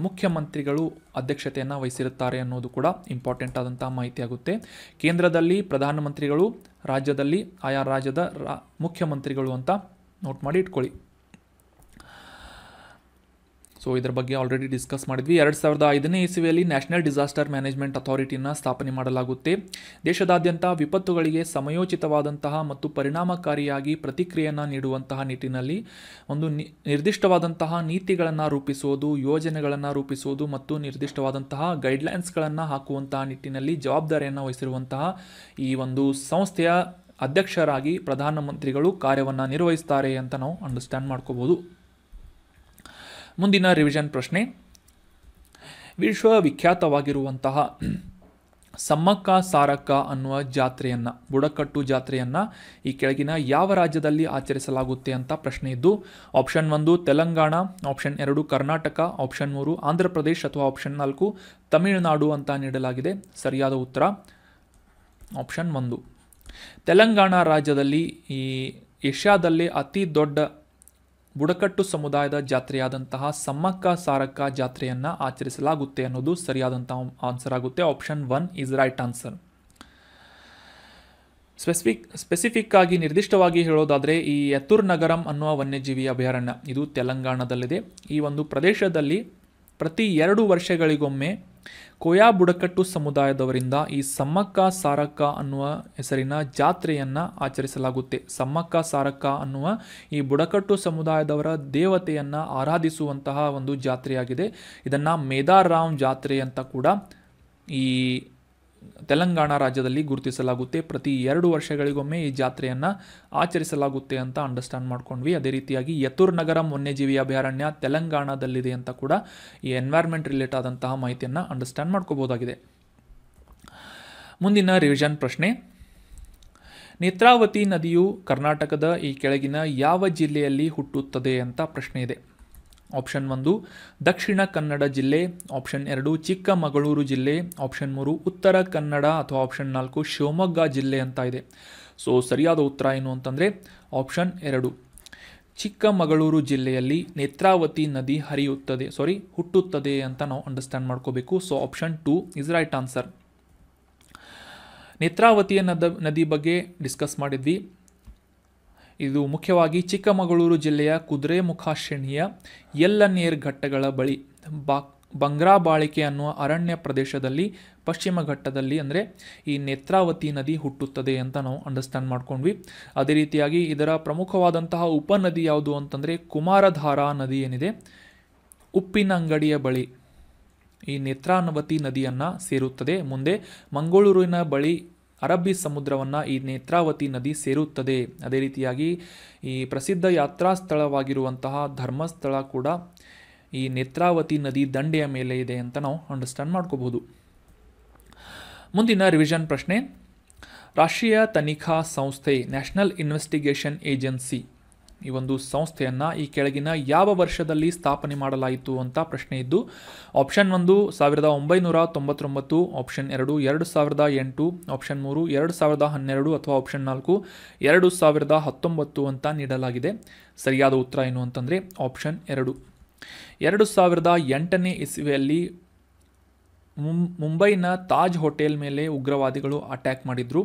ಮುಖ್ಯಮಂತ್ರಿಗಳು ಅಧ್ಯಕ್ಷತೆಯನ್ನು ವಹಿಸಿರುತ್ತಾರೆ ಅನ್ನೋದು ಕೂಡ ಇಂಪಾರ್ಟೆಂಟ್ ಆದಂಥ ಮಾಹಿತಿಯಾಗುತ್ತೆ ಕೇಂದ್ರದಲ್ಲಿ ಪ್ರಧಾನಮಂತ್ರಿಗಳು ರಾಜ್ಯದಲ್ಲಿ ಆಯಾ ರಾಜ್ಯದ ರಾ ಮುಖ್ಯಮಂತ್ರಿಗಳು ಅಂತ ನೋಟ್ ಮಾಡಿ ಇಟ್ಕೊಳ್ಳಿ ಸೊ ಇದರ ಬಗ್ಗೆ ಆಲ್ರೆಡಿ ಡಿಸ್ಕಸ್ ಮಾಡಿದ್ವಿ ಎರಡು ಸಾವಿರದ ಐದನೇ ಇಸುವೆಯಲ್ಲಿ ನ್ಯಾಷನಲ್ ಡಿಸಾಸ್ಟರ್ ಮ್ಯಾನೇಜ್ಮೆಂಟ್ ಅಥಾರಿಟಿನ ಸ್ಥಾಪನೆ ಮಾಡಲಾಗುತ್ತೆ ದೇಶದಾದ್ಯಂತ ವಿಪತ್ತುಗಳಿಗೆ ಸಮಯೋಚಿತವಾದಂತಹ ಮತ್ತು ಪರಿಣಾಮಕಾರಿಯಾಗಿ ಪ್ರತಿಕ್ರಿಯೆಯನ್ನು ನೀಡುವಂತಹ ನಿಟ್ಟಿನಲ್ಲಿ ಒಂದು ನಿರ್ದಿಷ್ಟವಾದಂತಹ ನೀತಿಗಳನ್ನು ರೂಪಿಸುವುದು ಯೋಜನೆಗಳನ್ನು ರೂಪಿಸುವುದು ಮತ್ತು ನಿರ್ದಿಷ್ಟವಾದಂತಹ ಗೈಡ್ಲೈನ್ಸ್ಗಳನ್ನು ಹಾಕುವಂತಹ ನಿಟ್ಟಿನಲ್ಲಿ ಜವಾಬ್ದಾರಿಯನ್ನು ವಹಿಸಿರುವಂತಹ ಈ ಒಂದು ಸಂಸ್ಥೆಯ ಅಧ್ಯಕ್ಷರಾಗಿ ಪ್ರಧಾನಮಂತ್ರಿಗಳು ಕಾರ್ಯವನ್ನು ನಿರ್ವಹಿಸ್ತಾರೆ ಅಂತ ನಾವು ಅಂಡರ್ಸ್ಟ್ಯಾಂಡ್ ಮಾಡ್ಕೋಬೋದು ಮುಂದಿನ ರಿವಿಷನ್ ಪ್ರಶ್ನೆ ವಿಶ್ವವಿಖ್ಯಾತವಾಗಿರುವಂತಹ ಸಮ್ಮಕ್ಕ ಸಾರಕ್ಕ ಅನ್ನುವ ಜಾತ್ರೆಯನ್ನು ಬುಡಕಟ್ಟು ಜಾತ್ರೆಯನ್ನು ಈ ಕೆಳಗಿನ ಯಾವ ರಾಜ್ಯದಲ್ಲಿ ಆಚರಿಸಲಾಗುತ್ತೆ ಅಂತ ಪ್ರಶ್ನೆ ಇದ್ದು ಆಪ್ಷನ್ ಒಂದು ತೆಲಂಗಾಣ ಆಪ್ಷನ್ ಎರಡು ಕರ್ನಾಟಕ ಆಪ್ಷನ್ ಮೂರು ಆಂಧ್ರ ಪ್ರದೇಶ್ ಅಥವಾ ಆಪ್ಷನ್ ನಾಲ್ಕು ತಮಿಳುನಾಡು ಅಂತ ನೀಡಲಾಗಿದೆ ಸರಿಯಾದ ಉತ್ತರ ಆಪ್ಷನ್ ಒಂದು ತೆಲಂಗಾಣ ರಾಜ್ಯದಲ್ಲಿ ಈ ಏಷ್ಯಾದಲ್ಲೇ ಅತಿ ದೊಡ್ಡ ಬುಡಕಟ್ಟು ಸಮುದಾಯದ ಜಾತ್ರೆಯಾದಂತಹ ಸಮ್ಮಕ್ಕ ಸಾರಕ್ಕ ಜಾತ್ರೆಯನ್ನು ಆಚರಿಸಲಾಗುತ್ತೆ ಅನ್ನೋದು ಸರಿಯಾದಂತಹ ಆನ್ಸರ್ ಆಗುತ್ತೆ option one is right answer specific specific ಆಗಿ ನಿರ್ದಿಷ್ಟವಾಗಿ ಹೇಳೋದಾದರೆ ಈ ಯತ್ತೂರ್ ನಗರಂ ಅನ್ನುವ ವನ್ಯಜೀವಿ ಅಭಯಾರಣ್ಯ ಇದು ತೆಲಂಗಾಣದಲ್ಲಿದೆ ಈ ಒಂದು ಪ್ರದೇಶದಲ್ಲಿ ಪ್ರತಿ ಎರಡು ವರ್ಷಗಳಿಗೊಮ್ಮೆ ಕೊಯಾ ಬುಡಕಟ್ಟು ಸಮುದಾಯದವರಿಂದ ಈ ಸಮ್ಮಕ್ಕ ಸಾರಕ್ಕ ಅನ್ನುವ ಹೆಸರಿನ ಜಾತ್ರೆಯನ್ನು ಆಚರಿಸಲಾಗುತ್ತೆ ಸಮ್ಮಕ್ಕ ಸಾರಕ್ಕ ಅನ್ನುವ ಈ ಬುಡಕಟ್ಟು ಸಮುದಾಯದವರ ದೇವತೆಯನ್ನು ಆರಾಧಿಸುವಂತಹ ಒಂದು ಜಾತ್ರೆಯಾಗಿದೆ ಇದನ್ನು ಮೇದಾರಾಮ್ ಜಾತ್ರೆ ಅಂತ ಕೂಡ ಈ ತೆಲಂಗಾಣ ರಾಜ್ಯದಲ್ಲಿ ಗುರುತಿಸಲಾಗುತ್ತೆ ಪ್ರತಿ ಎರಡು ವರ್ಷಗಳಿಗೊಮ್ಮೆ ಈ ಜಾತ್ರೆಯನ್ನು ಆಚರಿಸಲಾಗುತ್ತೆ ಅಂತ ಅಂಡರ್ಸ್ಟ್ಯಾಂಡ್ ಮಾಡ್ಕೊಂಡ್ವಿ ಅದೇ ರೀತಿಯಾಗಿ ಯತೂರ್ ನಗರಂ ವನ್ಯಜೀವಿ ಅಭಯಾರಣ್ಯ ತೆಲಂಗಾಣದಲ್ಲಿದೆ ಅಂತ ಕೂಡ ಈ ಎನ್ವೈರ್ಮೆಂಟ್ ರಿಲೇಟ್ ಆದಂತಹ ಮಾಹಿತಿಯನ್ನು ಅಂಡರ್ಸ್ಟ್ಯಾಂಡ್ ಮಾಡ್ಕೋಬೋದಾಗಿದೆ ಮುಂದಿನ ರಿವಿಷನ್ ಪ್ರಶ್ನೆ ನೇತ್ರಾವತಿ ನದಿಯು ಕರ್ನಾಟಕದ ಈ ಕೆಳಗಿನ ಯಾವ ಜಿಲ್ಲೆಯಲ್ಲಿ ಹುಟ್ಟುತ್ತದೆ ಅಂತ ಪ್ರಶ್ನೆ ಇದೆ ಆಪ್ಷನ್ ಒಂದು ದಕ್ಷಿಣ ಕನ್ನಡ ಜಿಲ್ಲೆ ಆಪ್ಷನ್ ಎರಡು ಚಿಕ್ಕಮಗಳೂರು ಜಿಲ್ಲೆ ಆಪ್ಷನ್ ಮೂರು ಉತ್ತರ ಕನ್ನಡ ಅಥವಾ ಆಪ್ಷನ್ ನಾಲ್ಕು ಶಿವಮೊಗ್ಗ ಜಿಲ್ಲೆ ಅಂತ ಇದೆ ಸೊ ಸರಿಯಾದ ಉತ್ತರ ಏನು ಅಂತಂದರೆ ಆಪ್ಷನ್ ಎರಡು ಚಿಕ್ಕಮಗಳೂರು ಜಿಲ್ಲೆಯಲ್ಲಿ ನೇತ್ರಾವತಿ ನದಿ ಹರಿಯುತ್ತದೆ ಸಾರಿ ಹುಟ್ಟುತ್ತದೆ ಅಂತ ನಾವು ಅಂಡರ್ಸ್ಟ್ಯಾಂಡ್ ಮಾಡ್ಕೋಬೇಕು so option two is right answer ನೇತ್ರಾವತಿಯ ನದ ನದಿ ಬಗ್ಗೆ ಡಿಸ್ಕಸ್ ಮಾಡಿದ್ವಿ ಇದು ಮುಖ್ಯವಾಗಿ ಚಿಕ್ಕಮಗಳೂರು ಜಿಲ್ಲೆಯ ಕುದುರೆಮುಖ ಶ್ರೇಣಿಯ ಎಲ್ಲನೇರ್ ಘಟ್ಟಗಳ ಬಳಿ ಬಾ ಬಂಗ್ರಾ ಬಾಳಿಕೆ ಅನ್ನುವ ಅರಣ್ಯ ಪ್ರದೇಶದಲ್ಲಿ ಪಶ್ಚಿಮ ಘಟ್ಟದಲ್ಲಿ ಅಂದರೆ ಈ ನೇತ್ರಾವತಿ ನದಿ ಹುಟ್ಟುತ್ತದೆ ಅಂತ ನಾವು ಅಂಡರ್ಸ್ಟ್ಯಾಂಡ್ ಮಾಡ್ಕೊಂಡ್ವಿ ಅದೇ ರೀತಿಯಾಗಿ ಇದರ ಪ್ರಮುಖವಾದಂತಹ ಉಪನದಿ ಯಾವುದು ಅಂತಂದರೆ ಕುಮಾರಧಾರಾ ನದಿ ಏನಿದೆ ಉಪ್ಪಿನ ಅಂಗಡಿಯ ಬಳಿ ಈ ನೇತ್ರಾನವತಿ ನದಿಯನ್ನು ಸೇರುತ್ತದೆ ಮುಂದೆ ಮಂಗಳೂರಿನ ಬಳಿ ಅರಬ್ಬಿ ಸಮುದ್ರವನ್ನು ಈ ನೇತ್ರಾವತಿ ನದಿ ಸೇರುತ್ತದೆ ಅದೇ ರೀತಿಯಾಗಿ ಈ ಪ್ರಸಿದ್ಧ ಯಾತ್ರಾ ಸ್ಥಳವಾಗಿರುವಂತಹ ಧರ್ಮಸ್ಥಳ ಕೂಡ ಈ ನೇತ್ರಾವತಿ ನದಿ ದಂಡೆಯ ಮೇಲೆ ಇದೆ ಅಂತ ನಾವು ಅಂಡರ್ಸ್ಟ್ಯಾಂಡ್ ಮಾಡ್ಕೋಬಹುದು ಮುಂದಿನ ರಿವಿಷನ್ ಪ್ರಶ್ನೆ ರಾಷ್ಟ್ರೀಯ ತನಿಖಾ ಸಂಸ್ಥೆ ನ್ಯಾಷನಲ್ ಇನ್ವೆಸ್ಟಿಗೇಷನ್ ಏಜೆನ್ಸಿ ಈ ಒಂದು ಸಂಸ್ಥೆಯನ್ನು ಈ ಕೆಳಗಿನ ಯಾವ ವರ್ಷದಲ್ಲಿ ಸ್ಥಾಪನೆ ಮಾಡಲಾಯಿತು ಅಂತ ಪ್ರಶ್ನೆ ಇದ್ದು ಆಪ್ಷನ್ ಒಂದು ಸಾವಿರದ ಒಂಬೈನೂರ ತೊಂಬತ್ತೊಂಬತ್ತು ಆಪ್ಷನ್ ಎರಡು ಎರಡು ಸಾವಿರದ ಎಂಟು ಆಪ್ಷನ್ ಮೂರು ಎರಡು ಸಾವಿರದ ಹನ್ನೆರಡು ಅಥವಾ ಆಪ್ಷನ್ ನಾಲ್ಕು ಎರಡು ಸಾವಿರದ ಹತ್ತೊಂಬತ್ತು ಅಂತ ನೀಡಲಾಗಿದೆ ಸರಿಯಾದ ಉತ್ತರ ಏನು ಅಂತಂದರೆ ಆಪ್ಷನ್ ಎರಡು ಎರಡು ಸಾವಿರದ ಎಂಟನೇ ಇಸವಿಯಲ್ಲಿ ಮುಂಬೈನ ತಾಜ್ ಹೋಟೆಲ್ ಮೇಲೆ ಉಗ್ರವಾದಿಗಳು ಅಟ್ಯಾಕ್ ಮಾಡಿದರು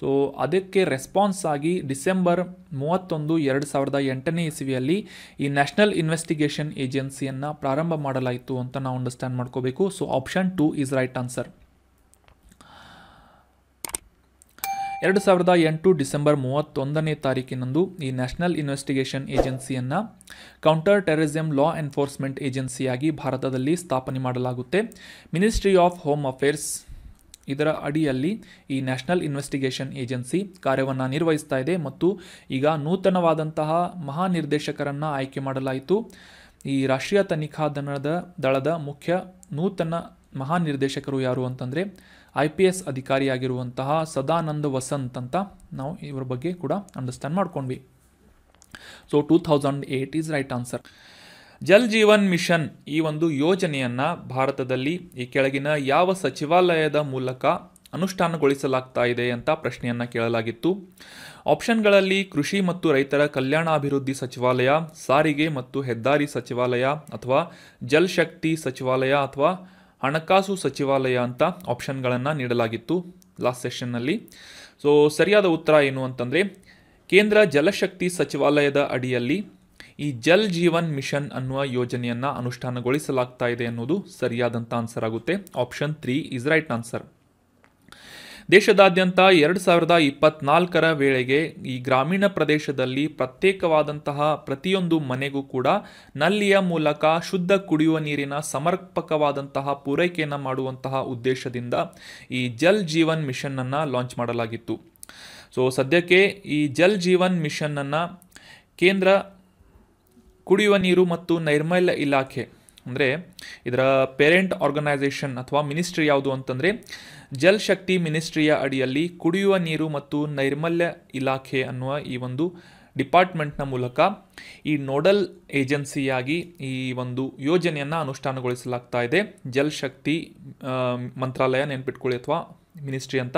ಸೊ ಅದಕ್ಕೆ ರೆಸ್ಪಾನ್ಸ್ ಆಗಿ ಡಿಸೆಂಬರ್ ಮೂವತ್ತೊಂದು ಎರಡು ಸಾವಿರದ ಎಂಟನೇ ಇಸವಿಯಲ್ಲಿ ಈ ನ್ಯಾಷನಲ್ ಇನ್ವೆಸ್ಟಿಗೇಷನ್ ಏಜೆನ್ಸಿಯನ್ನು ಪ್ರಾರಂಭ ಮಾಡಲಾಯಿತು ಅಂತ ನಾವು ಅಂಡರ್ಸ್ಟ್ಯಾಂಡ್ ಮಾಡ್ಕೋಬೇಕು so option two is right answer ಎರಡು ಸಾವಿರದ ಎಂಟು ಡಿಸೆಂಬರ್ ಮೂವತ್ತೊಂದನೇ ತಾರೀಕಿನಂದು ಈ ನ್ಯಾಷನಲ್ ಇನ್ವೆಸ್ಟಿಗೇಷನ್ ಏಜೆನ್ಸಿಯನ್ನು ಕೌಂಟರ್ ಟೆರರಿಸಂ ಲಾ ಎನ್ಫೋರ್ಸ್ಮೆಂಟ್ ಏಜೆನ್ಸಿಯಾಗಿ ಭಾರತದಲ್ಲಿ ಸ್ಥಾಪನೆ ಮಾಡಲಾಗುತ್ತೆ ಮಿನಿಸ್ಟ್ರಿ ಆಫ್ ಹೋಮ್ ಅಫೇರ್ಸ್ ಇದರ ಅಡಿಯಲ್ಲಿ ಈ ನ್ಯಾಷನಲ್ ಇನ್ವೆಸ್ಟಿಗೇಷನ್ ಏಜೆನ್ಸಿ ಕಾರ್ಯವನ್ನು ನಿರ್ವಹಿಸ್ತಾ ಇದೆ ಮತ್ತು ಈಗ ನೂತನವಾದಂತಹ ಮಹಾನಿರ್ದೇಶಕರನ್ನು ಆಯ್ಕೆ ಮಾಡಲಾಯಿತು ಈ ರಾಷ್ಟ್ರೀಯ ತನಿಖಾ ದಳದ ದಳದ ಮುಖ್ಯ ನೂತನ ಮಹಾನಿರ್ದೇಶಕರು ಯಾರು ಅಂತಂದರೆ ಐ ಪಿ ಎಸ್ ಅಧಿಕಾರಿಯಾಗಿರುವಂತಹ ಸದಾನಂದ ವಸಂತ್ ಅಂತ ನಾವು ಇವರ ಬಗ್ಗೆ ಕೂಡ ಅಂಡರ್ಸ್ಟ್ಯಾಂಡ್ ಮಾಡ್ಕೊಂಡ್ವಿ so two thousand eight is right answer Jal Jeevan mission ಈ ಒಂದು ಯೋಜನೆಯನ್ನು ಭಾರತದಲ್ಲಿ ಈ ಕೆಳಗಿನ ಯಾವ ಸಚಿವಾಲಯದ ಮೂಲಕ ಅನುಷ್ಠಾನಗೊಳಿಸಲಾಗ್ತಾ ಇದೆ ಅಂತ ಪ್ರಶ್ನೆಯನ್ನು ಕೇಳಲಾಗಿತ್ತು ಆಪ್ಷನ್ಗಳಲ್ಲಿ ಕೃಷಿ ಮತ್ತು ರೈತರ ಕಲ್ಯಾಣಾಭಿವೃದ್ಧಿ ಸಚಿವಾಲಯ ಸಾರಿಗೆ ಮತ್ತು ಹೆದ್ದಾರಿ ಸಚಿವಾಲಯ ಅಥವಾ ಜಲ್ ಶಕ್ತಿ ಸಚಿವಾಲಯ ಅಥವಾ ಹಣಕಾಸು ಸಚಿವಾಲಯ ಅಂತ ಆಪ್ಷನ್ಗಳನ್ನು ನೀಡಲಾಗಿತ್ತು ಲಾಸ್ಟ್ ಸೆಷನ್ನಲ್ಲಿ ಸೊ ಸರಿಯಾದ ಉತ್ತರ ಏನು ಅಂತಂದರೆ ಕೇಂದ್ರ ಜಲಶಕ್ತಿ ಸಚಿವಾಲಯದ ಅಡಿಯಲ್ಲಿ ಈ ಜಲ್ ಜೀವನ್ ಮಿಷನ್ ಅನ್ನುವ ಯೋಜನೆಯನ್ನು ಅನುಷ್ಠಾನಗೊಳಿಸಲಾಗ್ತಾ ಇದೆ ಅನ್ನೋದು ಸರಿಯಾದಂಥ ಆನ್ಸರ್ ಆಗುತ್ತೆ option three is right answer ದೇಶದಾದ್ಯಂತ ಎರಡು ಸಾವಿರದ ಇಪ್ಪತ್ನಾಲ್ಕರ ವೇಳೆಗೆ ಈ ಗ್ರಾಮೀಣ ಪ್ರದೇಶದಲ್ಲಿ ಪ್ರತ್ಯೇಕವಾದಂತಹ ಪ್ರತಿಯೊಂದು ಮನೆಗೂ ಕೂಡ ನಲ್ಲಿಯ ಮೂಲಕ ಶುದ್ಧ ಕುಡಿಯುವ ನೀರಿನ ಸಮರ್ಪಕವಾದಂತಹ ಪೂರೈಕೆಯನ್ನು ಮಾಡುವಂತಹ ಉದ್ದೇಶದಿಂದ ಈ ಜಲ್ ಜೀವನ್ ಮಿಷನ್ನನ್ನು ಲಾಂಚ್ ಮಾಡಲಾಗಿತ್ತು ಸೊ ಸದ್ಯಕ್ಕೆ ಈ ಜಲ್ ಜೀವನ್ ಮಿಷನ್ನನ್ನು ಕೇಂದ್ರ ಕುಡಿಯುವ ನೀರು ಮತ್ತು ನೈರ್ಮಲ್ಯ ಇಲಾಖೆ ಅಂದರೆ ಇದರ ಪೇರೆಂಟ್ ಆರ್ಗನೈಸೇಷನ್ ಅಥವಾ ಮಿನಿಸ್ಟ್ರಿ ಯಾವುದು ಅಂತಂದರೆ ಜಲ್ ಮಿನಿಸ್ಟ್ರಿಯ ಅಡಿಯಲ್ಲಿ ಕುಡಿಯುವ ನೀರು ಮತ್ತು ನೈರ್ಮಲ್ಯ ಇಲಾಖೆ ಅನ್ನುವ ಈ ಒಂದು ಡಿಪಾರ್ಟ್ಮೆಂಟ್ನ ಮೂಲಕ ಈ ನೋಡಲ್ ಏಜೆನ್ಸಿಯಾಗಿ ಈ ಒಂದು ಯೋಜನೆಯನ್ನು ಅನುಷ್ಠಾನಗೊಳಿಸಲಾಗ್ತಾ ಇದೆ ಜಲ್ ಶಕ್ತಿ ಮಂತ್ರಾಲಯ ನೆನ್ಪಿಟ್ಕೊಳ್ಳಿ ಅಥವಾ ಮಿನಿಸ್ಟ್ರಿ ಅಂತ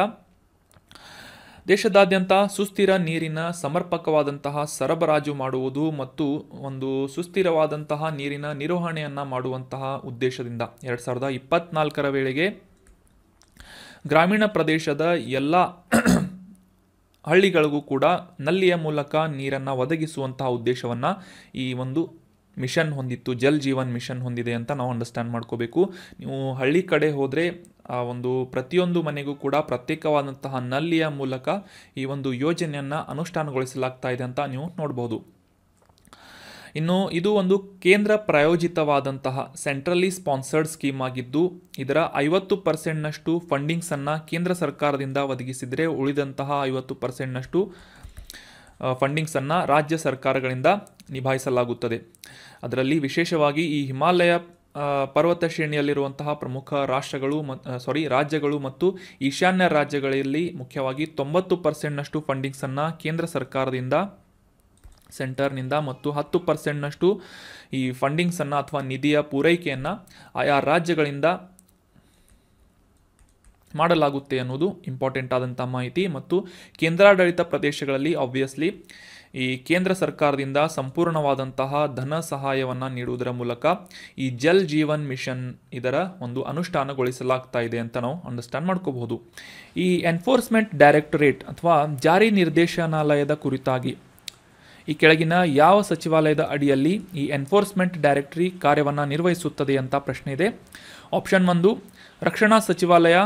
ದೇಶದಾದ್ಯಂತ ಸುಸ್ಥಿರ ನೀರಿನ ಸಮರ್ಪಕವಾದಂತಹ ಸರಬರಾಜು ಮಾಡುವುದು ಮತ್ತು ಒಂದು ಸುಸ್ಥಿರವಾದಂತಹ ನೀರಿನ ನಿರ್ವಹಣೆಯನ್ನು ಮಾಡುವಂತಹ ಉದ್ದೇಶದಿಂದ ಎರಡು ಸಾವಿರದ ಇಪ್ಪತ್ನಾಲ್ಕರ ವೇಳೆಗೆ ಗ್ರಾಮೀಣ ಪ್ರದೇಶದ ಎಲ್ಲ ಹಳ್ಳಿಗಳಿಗೂ ಕೂಡ ನಲ್ಲಿಯ ಮೂಲಕ ನೀರನ್ನು ಒದಗಿಸುವಂತಹ ಉದ್ದೇಶವನ್ನು ಈ ಒಂದು ಮಿಷನ್ ಹೊಂದಿತ್ತು ಜಲ್ ಜೀವನ್ ಮಿಷನ್ ಹೊಂದಿದೆ ಅಂತ ನಾವು ಅಂಡರ್ಸ್ಟ್ಯಾಂಡ್ ಮಾಡ್ಕೋಬೇಕು ನೀವು ಹಳ್ಳಿ ಕಡೆ ಹೋದರೆ ಆ ಒಂದು ಪ್ರತಿಯೊಂದು ಮನೆಗೂ ಕೂಡ ಪ್ರತ್ಯೇಕವಾದಂತಹ ನಲ್ಲಿಯ ಮೂಲಕ ಈ ಒಂದು ಯೋಜನೆಯನ್ನು ಅನುಷ್ಠಾನಗೊಳಿಸಲಾಗ್ತಾ ಇದೆ ಅಂತ ನೀವು ನೋಡ್ಬೋದು ಇನ್ನು ಇದು ಒಂದು ಕೇಂದ್ರ ಪ್ರಾಯೋಜಿತವಾದಂತಹ ಸೆಂಟ್ರಲಿ ಸ್ಪಾನ್ಸರ್ಡ್ ಸ್ಕೀಮ್ ಆಗಿದ್ದು ಇದರ ಐವತ್ತು ಪರ್ಸೆಂಟ್ನಷ್ಟು ಫಂಡಿಂಗ್ಸನ್ನು ಕೇಂದ್ರ ಸರ್ಕಾರದಿಂದ ಒದಗಿಸಿದರೆ ಉಳಿದಂತಹ ಐವತ್ತು ಪರ್ಸೆಂಟ್ನಷ್ಟು ಫಂಡಿಂಗ್ಸನ್ನು ರಾಜ್ಯ ಸರ್ಕಾರಗಳಿಂದ ನಿಭಾಯಿಸಲಾಗುತ್ತದೆ ಅದರಲ್ಲಿ ವಿಶೇಷವಾಗಿ ಈ ಹಿಮಾಲಯ ಪರ್ವತ ಶ್ರೇಣಿಯಲ್ಲಿರುವಂತಹ ಪ್ರಮುಖ ರಾಷ್ಟ್ರಗಳು ಮ ಸಾರಿ ರಾಜ್ಯಗಳು ಮತ್ತು ಈಶಾನ್ಯ ರಾಜ್ಯಗಳಲ್ಲಿ ಮುಖ್ಯವಾಗಿ ತೊಂಬತ್ತು ಪರ್ಸೆಂಟ್ನಷ್ಟು ಫಂಡಿಂಗ್ಸನ್ನು ಕೇಂದ್ರ ಸರ್ಕಾರದಿಂದ ಸೆಂಟರ್ನಿಂದ ಮತ್ತು ಹತ್ತು ಪರ್ಸೆಂಟ್ನಷ್ಟು ಈ ಫಂಡಿಂಗ್ಸನ್ನು ಅಥವಾ ನಿಧಿಯ ಪೂರೈಕೆಯನ್ನು ಆಯಾ ರಾಜ್ಯಗಳಿಂದ ಮಾಡಲಾಗುತ್ತೆ ಅನ್ನೋದು ಇಂಪಾರ್ಟೆಂಟ್ ಆದಂಥ ಮಾಹಿತಿ ಮತ್ತು ಕೇಂದ್ರಾಡಳಿತ ಪ್ರದೇಶಗಳಲ್ಲಿ ಆಬ್ವಿಯಸ್ಲಿ ಈ ಕೇಂದ್ರ ಸರ್ಕಾರದಿಂದ ಸಂಪೂರ್ಣವಾದಂತಹ ಧನ ಸಹಾಯವನ್ನು ನೀಡುವುದರ ಮೂಲಕ ಈ ಜಲ್ ಜೀವನ್ ಮಿಷನ್ ಇದರ ಒಂದು ಅನುಷ್ಠಾನಗೊಳಿಸಲಾಗ್ತಾ ಇದೆ ಅಂತ ನಾವು ಅಂಡರ್ಸ್ಟ್ಯಾಂಡ್ ಮಾಡ್ಕೋಬಹುದು ಈ ಎನ್ಫೋರ್ಸ್ಮೆಂಟ್ ಡೈರೆಕ್ಟರೇಟ್ ಅಥವಾ ಜಾರಿ ನಿರ್ದೇಶನಾಲಯದ ಕುರಿತಾಗಿ ಈ ಕೆಳಗಿನ ಯಾವ ಸಚಿವಾಲಯದ ಅಡಿಯಲ್ಲಿ ಈ ಎನ್ಫೋರ್ಸ್ಮೆಂಟ್ ಡೈರೆಕ್ಟರಿ ಕಾರ್ಯವನ್ನು ನಿರ್ವಹಿಸುತ್ತದೆ ಅಂತ ಪ್ರಶ್ನೆ ಇದೆ ಆಪ್ಷನ್ ಒಂದು ರಕ್ಷಣಾ ಸಚಿವಾಲಯ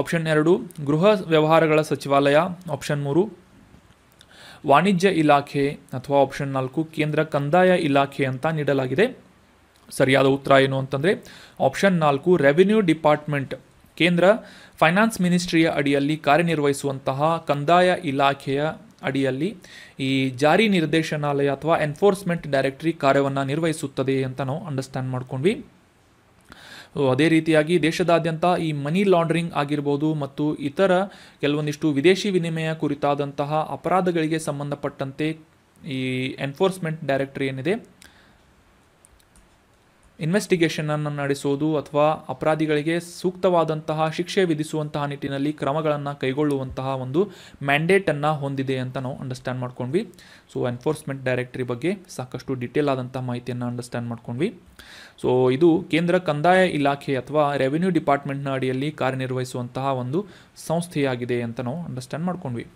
ಆಪ್ಷನ್ ಎರಡು ಗೃಹ ವ್ಯವಹಾರಗಳ ಸಚಿವಾಲಯ ಆಪ್ಷನ್ ಮೂರು ವಾಣಿಜ್ಯ ಇಲಾಖೆ ಅಥವಾ ಆಪ್ಷನ್ ನಾಲ್ಕು ಕೇಂದ್ರ ಕಂದಾಯ ಇಲಾಖೆ ಅಂತ ನೀಡಲಾಗಿದೆ ಸರಿಯಾದ ಉತ್ತರ ಏನು ಅಂತಂದರೆ ಆಪ್ಷನ್ ನಾಲ್ಕು ರೆವಿನ್ಯೂ ಡಿಪಾರ್ಟ್ಮೆಂಟ್ ಕೇಂದ್ರ ಫೈನಾನ್ಸ್ ಮಿನಿಸ್ಟ್ರಿಯ ಅಡಿಯಲ್ಲಿ ಕಾರ್ಯನಿರ್ವಹಿಸುವಂತಹ ಕಂದಾಯ ಇಲಾಖೆಯ ಅಡಿಯಲ್ಲಿ ಈ ಜಾರಿ ನಿರ್ದೇಶನಾಲಯ ಅಥವಾ ಎನ್ಫೋರ್ಸ್ಮೆಂಟ್ ಡೈರೆಕ್ಟ್ರಿ ಕಾರ್ಯವನ್ನು ನಿರ್ವಹಿಸುತ್ತದೆ ಅಂತ ನಾವು ಅಂಡರ್ಸ್ಟ್ಯಾಂಡ್ ಮಾಡ್ಕೊಂಡ್ವಿ ಅದೇ ರೀತಿಯಾಗಿ ದೇಶದಾದ್ಯಂತ ಈ ಮನಿ ಲಾಂಡ್ರಿಂಗ್ ಆಗಿರ್ಬೋದು ಮತ್ತು ಇತರ ಕೆಲವೊಂದಿಷ್ಟು ವಿದೇಶಿ ವಿನಿಮಯ ಕುರಿತಾದಂತಹ ಅಪರಾಧಗಳಿಗೆ ಸಂಬಂಧಪಟ್ಟಂತೆ ಈ ಎನ್ಫೋರ್ಸ್ಮೆಂಟ್ ಡೈರೆಕ್ಟ್ರಿ ಏನಿದೆ ಇನ್ವೆಸ್ಟಿಗೇಷನನ್ನು ನಡೆಸುವುದು ಅಥವಾ ಅಪರಾಧಿಗಳಿಗೆ ಸೂಕ್ತವಾದಂತಹ ಶಿಕ್ಷೆ ವಿಧಿಸುವಂತಹ ನಿಟ್ಟಿನಲ್ಲಿ ಕ್ರಮಗಳನ್ನು ಕೈಗೊಳ್ಳುವಂತಹ ಒಂದು ಮ್ಯಾಂಡೇಟನ್ನು ಹೊಂದಿದೆ ಅಂತ ನಾವು ಅಂಡರ್ಸ್ಟ್ಯಾಂಡ್ ಮಾಡ್ಕೊಂಡ್ವಿ ಸೊ ಎನ್ಫೋರ್ಸ್ಮೆಂಟ್ ಡೈರೆಕ್ಟ್ರಿ ಬಗ್ಗೆ ಸಾಕಷ್ಟು ಡಿಟೇಲ್ ಆದಂತಹ ಮಾಹಿತಿಯನ್ನು ಅಂಡರ್ಸ್ಟ್ಯಾಂಡ್ ಮಾಡ್ಕೊಂಡ್ವಿ ಸೊ ಇದು ಕೇಂದ್ರ ಕಂದಾಯ ಇಲಾಖೆ ಅಥವಾ ರೆವಿನ್ಯೂ ಡಿಪಾರ್ಟ್ಮೆಂಟ್ನ ಅಡಿಯಲ್ಲಿ ಕಾರ್ಯನಿರ್ವಹಿಸುವಂತಹ ಒಂದು ಸಂಸ್ಥೆಯಾಗಿದೆ ಅಂತ ನಾವು ಅಂಡರ್ಸ್ಟ್ಯಾಂಡ್ ಮಾಡ್ಕೊಂಡ್ವಿ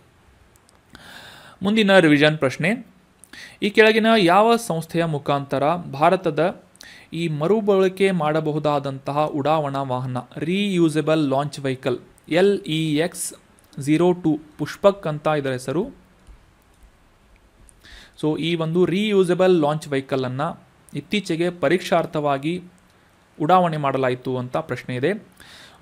ಮುಂದಿನ ರಿವಿಷನ್ ಪ್ರಶ್ನೆ ಈ ಕೆಳಗಿನ ಯಾವ ಸಂಸ್ಥೆಯ ಮುಖಾಂತರ ಭಾರತದ ಈ ಮರುಬಳಕೆ ಮಾಡಬಹುದಾದಂತಹ ಉಡಾವಣಾ ವಾಹನ reusable launch vehicle L E X zero two Pushpak ಅಂತ ಇದರ ಹೆಸರು ಸೊ ಈ ಒಂದು ರೀಯೂಸೆಬಲ್ ಲಾಂಚ್ ವೆಹಿಕಲನ್ನು ಇತ್ತೀಚೆಗೆ ಪರೀಕ್ಷಾರ್ಥವಾಗಿ ಉಡಾವಣೆ ಮಾಡಲಾಯಿತು ಅಂತ ಪ್ರಶ್ನೆ ಇದೆ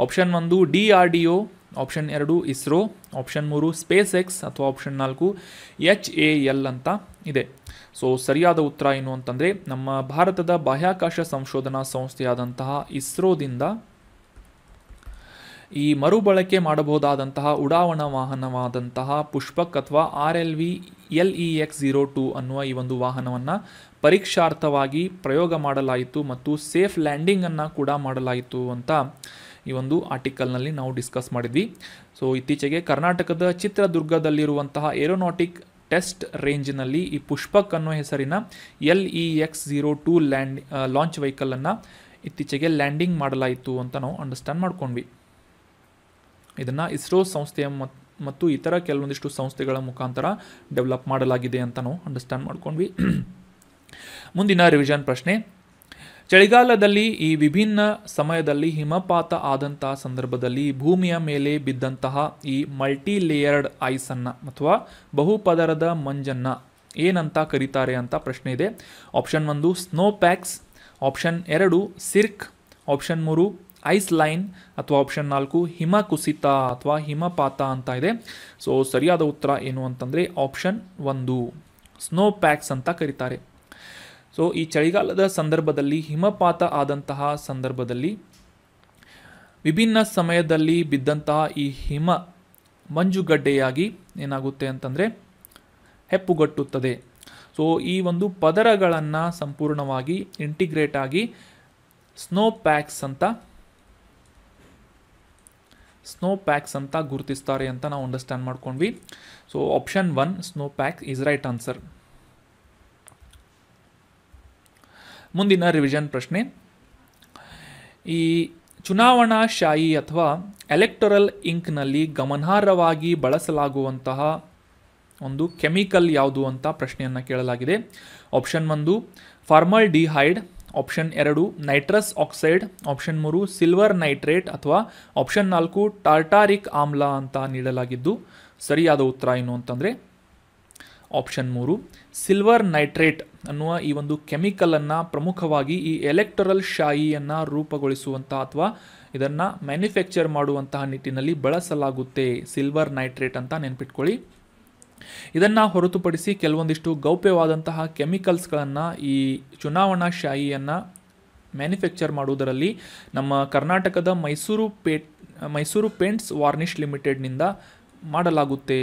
ಆಪ್ಷನ್ ಒಂದು D R D O option ಎರಡು ಇಸ್ರೋ ಆಪ್ಷನ್ ಮೂರು ಸ್ಪೇಸ್ ಎಕ್ಸ್ ಅಥವಾ ಆಪ್ಷನ್ ನಾಲ್ಕು ಎಚ್ ಎ ಎಲ್ ಅಂತ ಇದೆ ಸೊ ಸರಿಯಾದ ಉತ್ತರ ಏನು ಅಂತಂದರೆ ನಮ್ಮ ಭಾರತದ ಬಾಹ್ಯಾಕಾಶ ಸಂಶೋಧನಾ ಸಂಸ್ಥೆಯಾದಂತಹ ಇಸ್ರೋದಿಂದ ಈ ಮರುಬಳಕೆ ಮಾಡಬಹುದಾದಂತಹ ಉಡಾವಣಾ ವಾಹನವಾದಂತಹ ಪುಷ್ಪಕ್ ಅಥವಾ R L V L E X zero two ಅನ್ನುವ ಈ ಒಂದು ವಾಹನವನ್ನು ಪರೀಕ್ಷಾರ್ಥವಾಗಿ ಪ್ರಯೋಗ ಮಾಡಲಾಯಿತು ಮತ್ತು ಸೇಫ್ ಲ್ಯಾಂಡಿಂಗನ್ನು ಕೂಡ ಮಾಡಲಾಯಿತು ಅಂತ ಈ ಒಂದು ಆರ್ಟಿಕಲ್ನಲ್ಲಿ ನಾವು ಡಿಸ್ಕಸ್ ಮಾಡಿದ್ವಿ ಸೊ ಇತ್ತೀಚೆಗೆ ಕರ್ನಾಟಕದ ಚಿತ್ರದುರ್ಗದಲ್ಲಿರುವಂತಹ ಏರೋನಾಟಿಕ್ ಟೆಸ್ಟ್ ರೇಂಜ್ನಲ್ಲಿ ಈ ಪುಷ್ಪಕ್ ಅನ್ನೋ ಹೆಸರಿನ L E X zero two land launch ವೆಹಿಕಲನ್ನು ಇತ್ತೀಚೆಗೆ ಲ್ಯಾಂಡಿಂಗ್ ಮಾಡಲಾಯಿತು ಅಂತ ನಾವು ಅಂಡರ್ಸ್ಟ್ಯಾಂಡ್ ಮಾಡ್ಕೊಂಡ್ವಿ ಇದನ್ನು ಇಸ್ರೋ ಸಂಸ್ಥೆಯ ಮತ್ತು ಇತರ ಕೆಲವೊಂದಿಷ್ಟು ಸಂಸ್ಥೆಗಳ ಮುಖಾಂತರ ಡೆವಲಪ್ ಮಾಡಲಾಗಿದೆ ಅಂತ ನಾವು ಅಂಡರ್ಸ್ಟ್ಯಾಂಡ್ ಮಾಡ್ಕೊಂಡ್ವಿ ಮುಂದಿನ ರಿವಿಷನ್ ಪ್ರಶ್ನೆ ಚಳಿಗಾಲದಲ್ಲಿ ಈ ವಿಭಿನ್ನ ಸಮಯದಲ್ಲಿ ಹಿಮಪಾತ ಆದಂತಹ ಸಂದರ್ಭದಲ್ಲಿ ಭೂಮಿಯ ಮೇಲೆ ಬಿದ್ದಂತಹ ಈ ಮಲ್ಟಿಲೇಯರ್ಡ್ ಲೇಯರ್ಡ್ ಐಸನ್ನು ಅಥವಾ ಬಹುಪದರದ ಮಂಜನ್ನು ಏನಂತ ಕರೀತಾರೆ ಅಂತ ಪ್ರಶ್ನೆ ಇದೆ ಆಪ್ಷನ್ ಒಂದು ಸ್ನೋ ಪ್ಯಾಕ್ಸ್ ಆಪ್ಷನ್ ಎರಡು ಸಿರ್ಕ್ ಆಪ್ಷನ್ ಮೂರು ಐಸ್ ಲೈನ್ ಅಥವಾ ಆಪ್ಷನ್ ನಾಲ್ಕು ಹಿಮ ಕುಸಿತ ಅಥವಾ ಹಿಮಪಾತ ಅಂತ ಇದೆ ಸೊ ಸರಿಯಾದ ಉತ್ತರ ಏನು ಅಂತಂದರೆ ಆಪ್ಷನ್ ಒಂದು ಸ್ನೋ ಪ್ಯಾಕ್ಸ್ ಅಂತ ಕರೀತಾರೆ ಸೊ ಈ ಚಳಿಗಾಲದ ಸಂದರ್ಭದಲ್ಲಿ ಹಿಮಪಾತ ಆದಂತಹ ಸಂದರ್ಭದಲ್ಲಿ ವಿಭಿನ್ನ ಸಮಯದಲ್ಲಿ ಬಿದ್ದಂತಹ ಈ ಹಿಮ ಮಂಜುಗಡ್ಡೆಯಾಗಿ ಏನಾಗುತ್ತೆ ಅಂತಂದರೆ ಹೆಪ್ಪುಗಟ್ಟುತ್ತದೆ ಸೊ ಈ ಒಂದು ಪದರಗಳನ್ನು ಸಂಪೂರ್ಣವಾಗಿ ಇಂಟಿಗ್ರೇಟ್ ಆಗಿ ಸ್ನೋ ಪ್ಯಾಕ್ಸ್ ಅಂತ ಸ್ನೋ ಪ್ಯಾಕ್ಸ್ ಅಂತ ಗುರುತಿಸ್ತಾರೆ ಅಂತ ನಾವು ಅಂಡರ್ಸ್ಟ್ಯಾಂಡ್ ಮಾಡ್ಕೊಂಡ್ವಿ so option one snow pack is right answer ಮುಂದಿನ ರಿವಿಷನ್ ಪ್ರಶ್ನೆ ಈ ಚುನಾವಣಾ ಶಾಯಿ ಅಥವಾ ಎಲೆಕ್ಟೊರಲ್ ಇಂಕ್ನಲ್ಲಿ ಗಮನಾರ್ಹವಾಗಿ ಬಳಸಲಾಗುವಂತಹ ಒಂದು ಕೆಮಿಕಲ್ ಯಾವುದು ಅಂತ ಪ್ರಶ್ನೆಯನ್ನು ಕೇಳಲಾಗಿದೆ ಆಪ್ಷನ್ ಒಂದು ಫಾರ್ಮಲ್ ಡಿಹೈಡ್ ಆಪ್ಷನ್ ಎರಡು ನೈಟ್ರಸ್ ಆಕ್ಸೈಡ್ ಆಪ್ಷನ್ ಮೂರು ಸಿಲ್ವರ್ ನೈಟ್ರೇಟ್ ಅಥವಾ ಆಪ್ಷನ್ ನಾಲ್ಕು ಟಾರ್ಟಾರಿಕ್ ಆಮ್ಲ ಅಂತ ನೀಡಲಾಗಿದ್ದು ಸರಿಯಾದ ಉತ್ತರ ಏನು ಅಂತಂದರೆ ಆಪ್ಷನ್ ಮೂರು ಸಿಲ್ವರ್ ನೈಟ್ರೇಟ್ ಅನ್ನುವ ಈ ಒಂದು ಕೆಮಿಕಲನ್ನು ಪ್ರಮುಖವಾಗಿ ಈ ಎಲೆಕ್ಟರಲ್ ಶಾಯಿಯನ್ನು ರೂಪುಗೊಳಿಸುವಂಥ ಅಥವಾ ಇದನ್ನು ಮ್ಯಾನುಫ್ಯಾಕ್ಚರ್ ಮಾಡುವಂತಹ ನಿಟ್ಟಿನಲ್ಲಿ ಬಳಸಲಾಗುತ್ತೆ ಸಿಲ್ವರ್ ನೈಟ್ರೇಟ್ ಅಂತ ನೆನ್ಪಿಟ್ಕೊಳ್ಳಿ ಇದನ್ನು ಹೊರತುಪಡಿಸಿ ಕೆಲವೊಂದಿಷ್ಟು ಗೌಪ್ಯವಾದಂತಹ ಕೆಮಿಕಲ್ಸ್ಗಳನ್ನು ಈ ಚುನಾವಣಾ ಶಾಯಿಯನ್ನು ಮ್ಯಾನುಫ್ಯಾಕ್ಚರ್ ಮಾಡುವುದರಲ್ಲಿ ನಮ್ಮ ಕರ್ನಾಟಕದ Mysuru paint Mysuru paints varnish ಲಿಮಿಟೆಡ್ನಿಂದ ಮಾಡಲಾಗುತ್ತೆ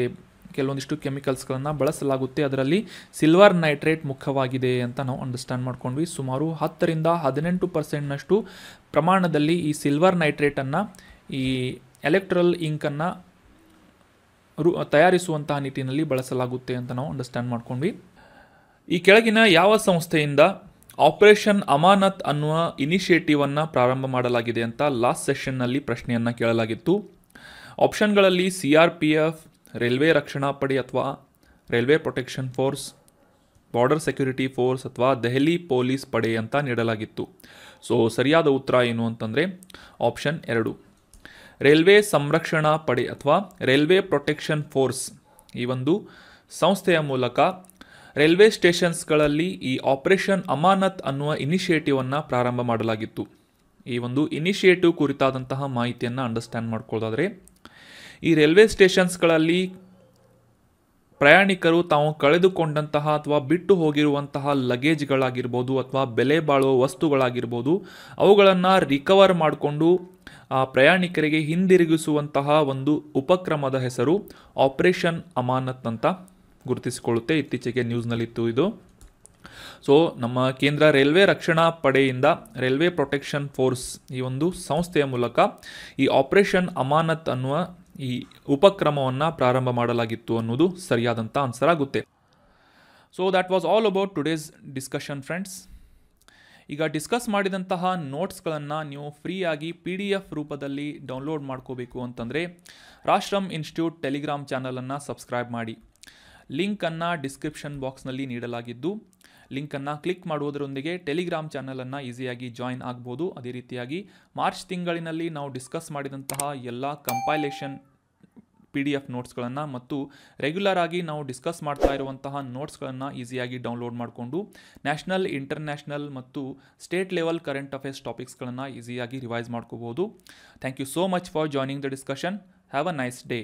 ಕೆಲವೊಂದಿಷ್ಟು ಕೆಮಿಕಲ್ಸ್ಗಳನ್ನು ಬಳಸಲಾಗುತ್ತೆ ಅದರಲ್ಲಿ ಸಿಲ್ವರ್ ನೈಟ್ರೇಟ್ ಮುಖ್ಯವಾಗಿದೆ ಅಂತ ನಾವು ಅಂಡರ್ಸ್ಟ್ಯಾಂಡ್ ಮಾಡ್ಕೊಂಡ್ವಿ ಸುಮಾರು ಹತ್ತರಿಂದ ಹದಿನೆಂಟು ಪರ್ಸೆಂಟ್ನಷ್ಟು ಪ್ರಮಾಣದಲ್ಲಿ ಈ ಸಿಲ್ವರ್ ನೈಟ್ರೇಟನ್ನು ಈ ಎಲೆಕ್ಟ್ರಲ್ ಇಂಕನ್ನು ರು ತಯಾರಿಸುವಂತಹ ನಿಟ್ಟಿನಲ್ಲಿ ಬಳಸಲಾಗುತ್ತೆ ಅಂತ ನಾವು ಅಂಡರ್ಸ್ಟ್ಯಾಂಡ್ ಮಾಡ್ಕೊಂಡ್ವಿ ಈ ಕೆಳಗಿನ ಯಾವ ಸಂಸ್ಥೆಯಿಂದ ಆಪರೇಷನ್ ಅಮಾನತ್ ಅನ್ನುವ ಇನಿಷಿಯೇಟಿವನ್ನು ಪ್ರಾರಂಭ ಮಾಡಲಾಗಿದೆ ಅಂತ ಲಾಸ್ಟ್ ಸೆಷನ್ನಲ್ಲಿ ಪ್ರಶ್ನೆಯನ್ನು ಕೇಳಲಾಗಿತ್ತು ಆಪ್ಷನ್ಗಳಲ್ಲಿ C R P F railway ರಕ್ಷಣಾ ಪಡೆ ಅಥವಾ railway protection force border security force ಅಥವಾ ದೆಹಲಿ ಪೊಲೀಸ್ ಪಡೆ ಅಂತ ನೀಡಲಾಗಿತ್ತು ಸೊ ಸರಿಯಾದ ಉತ್ತರ ಏನು ಅಂತಂದರೆ ಆಪ್ಷನ್ ಎರಡು ರೈಲ್ವೆ ಸಂರಕ್ಷಣಾ ಪಡೆ ಅಥವಾ ರೈಲ್ವೆ ಪ್ರೊಟೆಕ್ಷನ್ ಫೋರ್ಸ್ ಈ ಒಂದು ಸಂಸ್ಥೆಯ ಮೂಲಕ ರೈಲ್ವೆ ಸ್ಟೇಷನ್ಸ್ಗಳಲ್ಲಿ ಈ ಆಪರೇಷನ್ ಅಮಾನತ್ ಅನ್ನುವ ಇನಿಷಿಯೇಟಿವನ್ನು ಪ್ರಾರಂಭ ಮಾಡಲಾಗಿತ್ತು ಈ ಒಂದು ಇನಿಷಿಯೇಟಿವ್ ಕುರಿತಾದಂತಹ ಮಾಹಿತಿಯನ್ನು ಅಂಡರ್ಸ್ಟ್ಯಾಂಡ್ ಮಾಡ್ಕೊಳ್ಳೋದಾದರೆ ಈ ರೈಲ್ವೆ ಸ್ಟೇಷನ್ಸ್ಗಳಲ್ಲಿ ಪ್ರಯಾಣಿಕರು ತಾವು ಕಳೆದುಕೊಂಡಂತಹ ಅಥವಾ ಬಿಟ್ಟು ಹೋಗಿರುವಂತಹ ಲಗೇಜ್ಗಳಾಗಿರ್ಬೋದು ಅಥವಾ ಬೆಲೆ ಬಾಳುವ ವಸ್ತುಗಳಾಗಿರ್ಬೋದು ಅವುಗಳನ್ನು ರಿಕವರ್ ಮಾಡಿಕೊಂಡು ಆ ಪ್ರಯಾಣಿಕರಿಗೆ ಹಿಂದಿರುಗಿಸುವಂತಹ ಒಂದು ಉಪಕ್ರಮದ ಹೆಸರು ಆಪರೇಷನ್ ಅಮಾನತ್ ಅಂತ ಗುರುತಿಸಿಕೊಳ್ಳುತ್ತೆ ಇತ್ತೀಚೆಗೆ ನ್ಯೂಸ್ನಲ್ಲಿತ್ತು ಇದು ಸೊ ನಮ್ಮ ಕೇಂದ್ರ ರೈಲ್ವೆ ರಕ್ಷಣಾ ಪಡೆಯಿಂದ ರೈಲ್ವೆ ಪ್ರೊಟೆಕ್ಷನ್ ಫೋರ್ಸ್ ಈ ಒಂದು ಸಂಸ್ಥೆಯ ಮೂಲಕ ಈ ಆಪರೇಷನ್ ಅಮಾನತ್ ಅನ್ನುವ ಈ ಉಪಕ್ರಮವನ್ನು ಪ್ರಾರಂಭ ಮಾಡಲಾಗಿತ್ತು ಅನ್ನೋದು ಸರಿಯಾದಂಥ ಆನ್ಸರ್ ಆಗುತ್ತೆ so that was all about today's discussion friends ಈಗ ಡಿಸ್ಕಸ್ ಮಾಡಿದಂತಹ ನೋಟ್ಸ್ಗಳನ್ನು ನೀವು ಫ್ರೀಯಾಗಿ ಪಿ ಡಿ ಎಫ್ ರೂಪದಲ್ಲಿ ಡೌನ್ಲೋಡ್ ಮಾಡ್ಕೋಬೇಕು ಅಂತಂದರೆ ರಾಷ್ಟ್ರಮ್ ಇನ್ಸ್ಟಿಟ್ಯೂಟ್ ಟೆಲಿಗ್ರಾಮ್ ಚಾನಲನ್ನು ಸಬ್ಸ್ಕ್ರೈಬ್ ಮಾಡಿ ಲಿಂಕನ್ನು ಡಿಸ್ಕ್ರಿಪ್ಷನ್ ಬಾಕ್ಸ್ನಲ್ಲಿ ನೀಡಲಾಗಿದ್ದು ಲಿಂಕನ್ನು ಕ್ಲಿಕ್ ಮಾಡುವುದರೊಂದಿಗೆ ಟೆಲಿಗ್ರಾಮ್ ಚಾನಲನ್ನು ಈಸಿಯಾಗಿ ಜಾಯಿನ್ ಆಗ್ಬೋದು ಅದೇ ರೀತಿಯಾಗಿ ಮಾರ್ಚ್ ತಿಂಗಳಿನಲ್ಲಿ ನಾವು ಡಿಸ್ಕಸ್ ಮಾಡಿದಂತಹ ಎಲ್ಲ ಕಂಪೈಲೇಷನ್ ಪಿ ಡಿ ಎಫ್ ನೋಟ್ಸ್ಗಳನ್ನು ಮತ್ತು ರೆಗ್ಯುಲರ್ ಆಗಿ ನಾವು ಡಿಸ್ಕಸ್ ಮಾಡ್ತಾ ಇರುವಂತಹ ನೋಟ್ಸ್ಗಳನ್ನು ಈಸಿಯಾಗಿ ಡೌನ್ಲೋಡ್ ಮಾಡಿಕೊಂಡು ನ್ಯಾಷನಲ್ ಇಂಟರ್ನ್ಯಾಷನಲ್ ಮತ್ತು ಸ್ಟೇಟ್ ಲೆವೆಲ್ ಕರೆಂಟ್ ಅಫೇರ್ಸ್ ಟಾಪಿಕ್ಸ್ಗಳನ್ನು ಈಸಿಯಾಗಿ ರಿವೈಸ್ ಮಾಡ್ಕೋಬೋದು thank you so much for joining the discussion have a nice day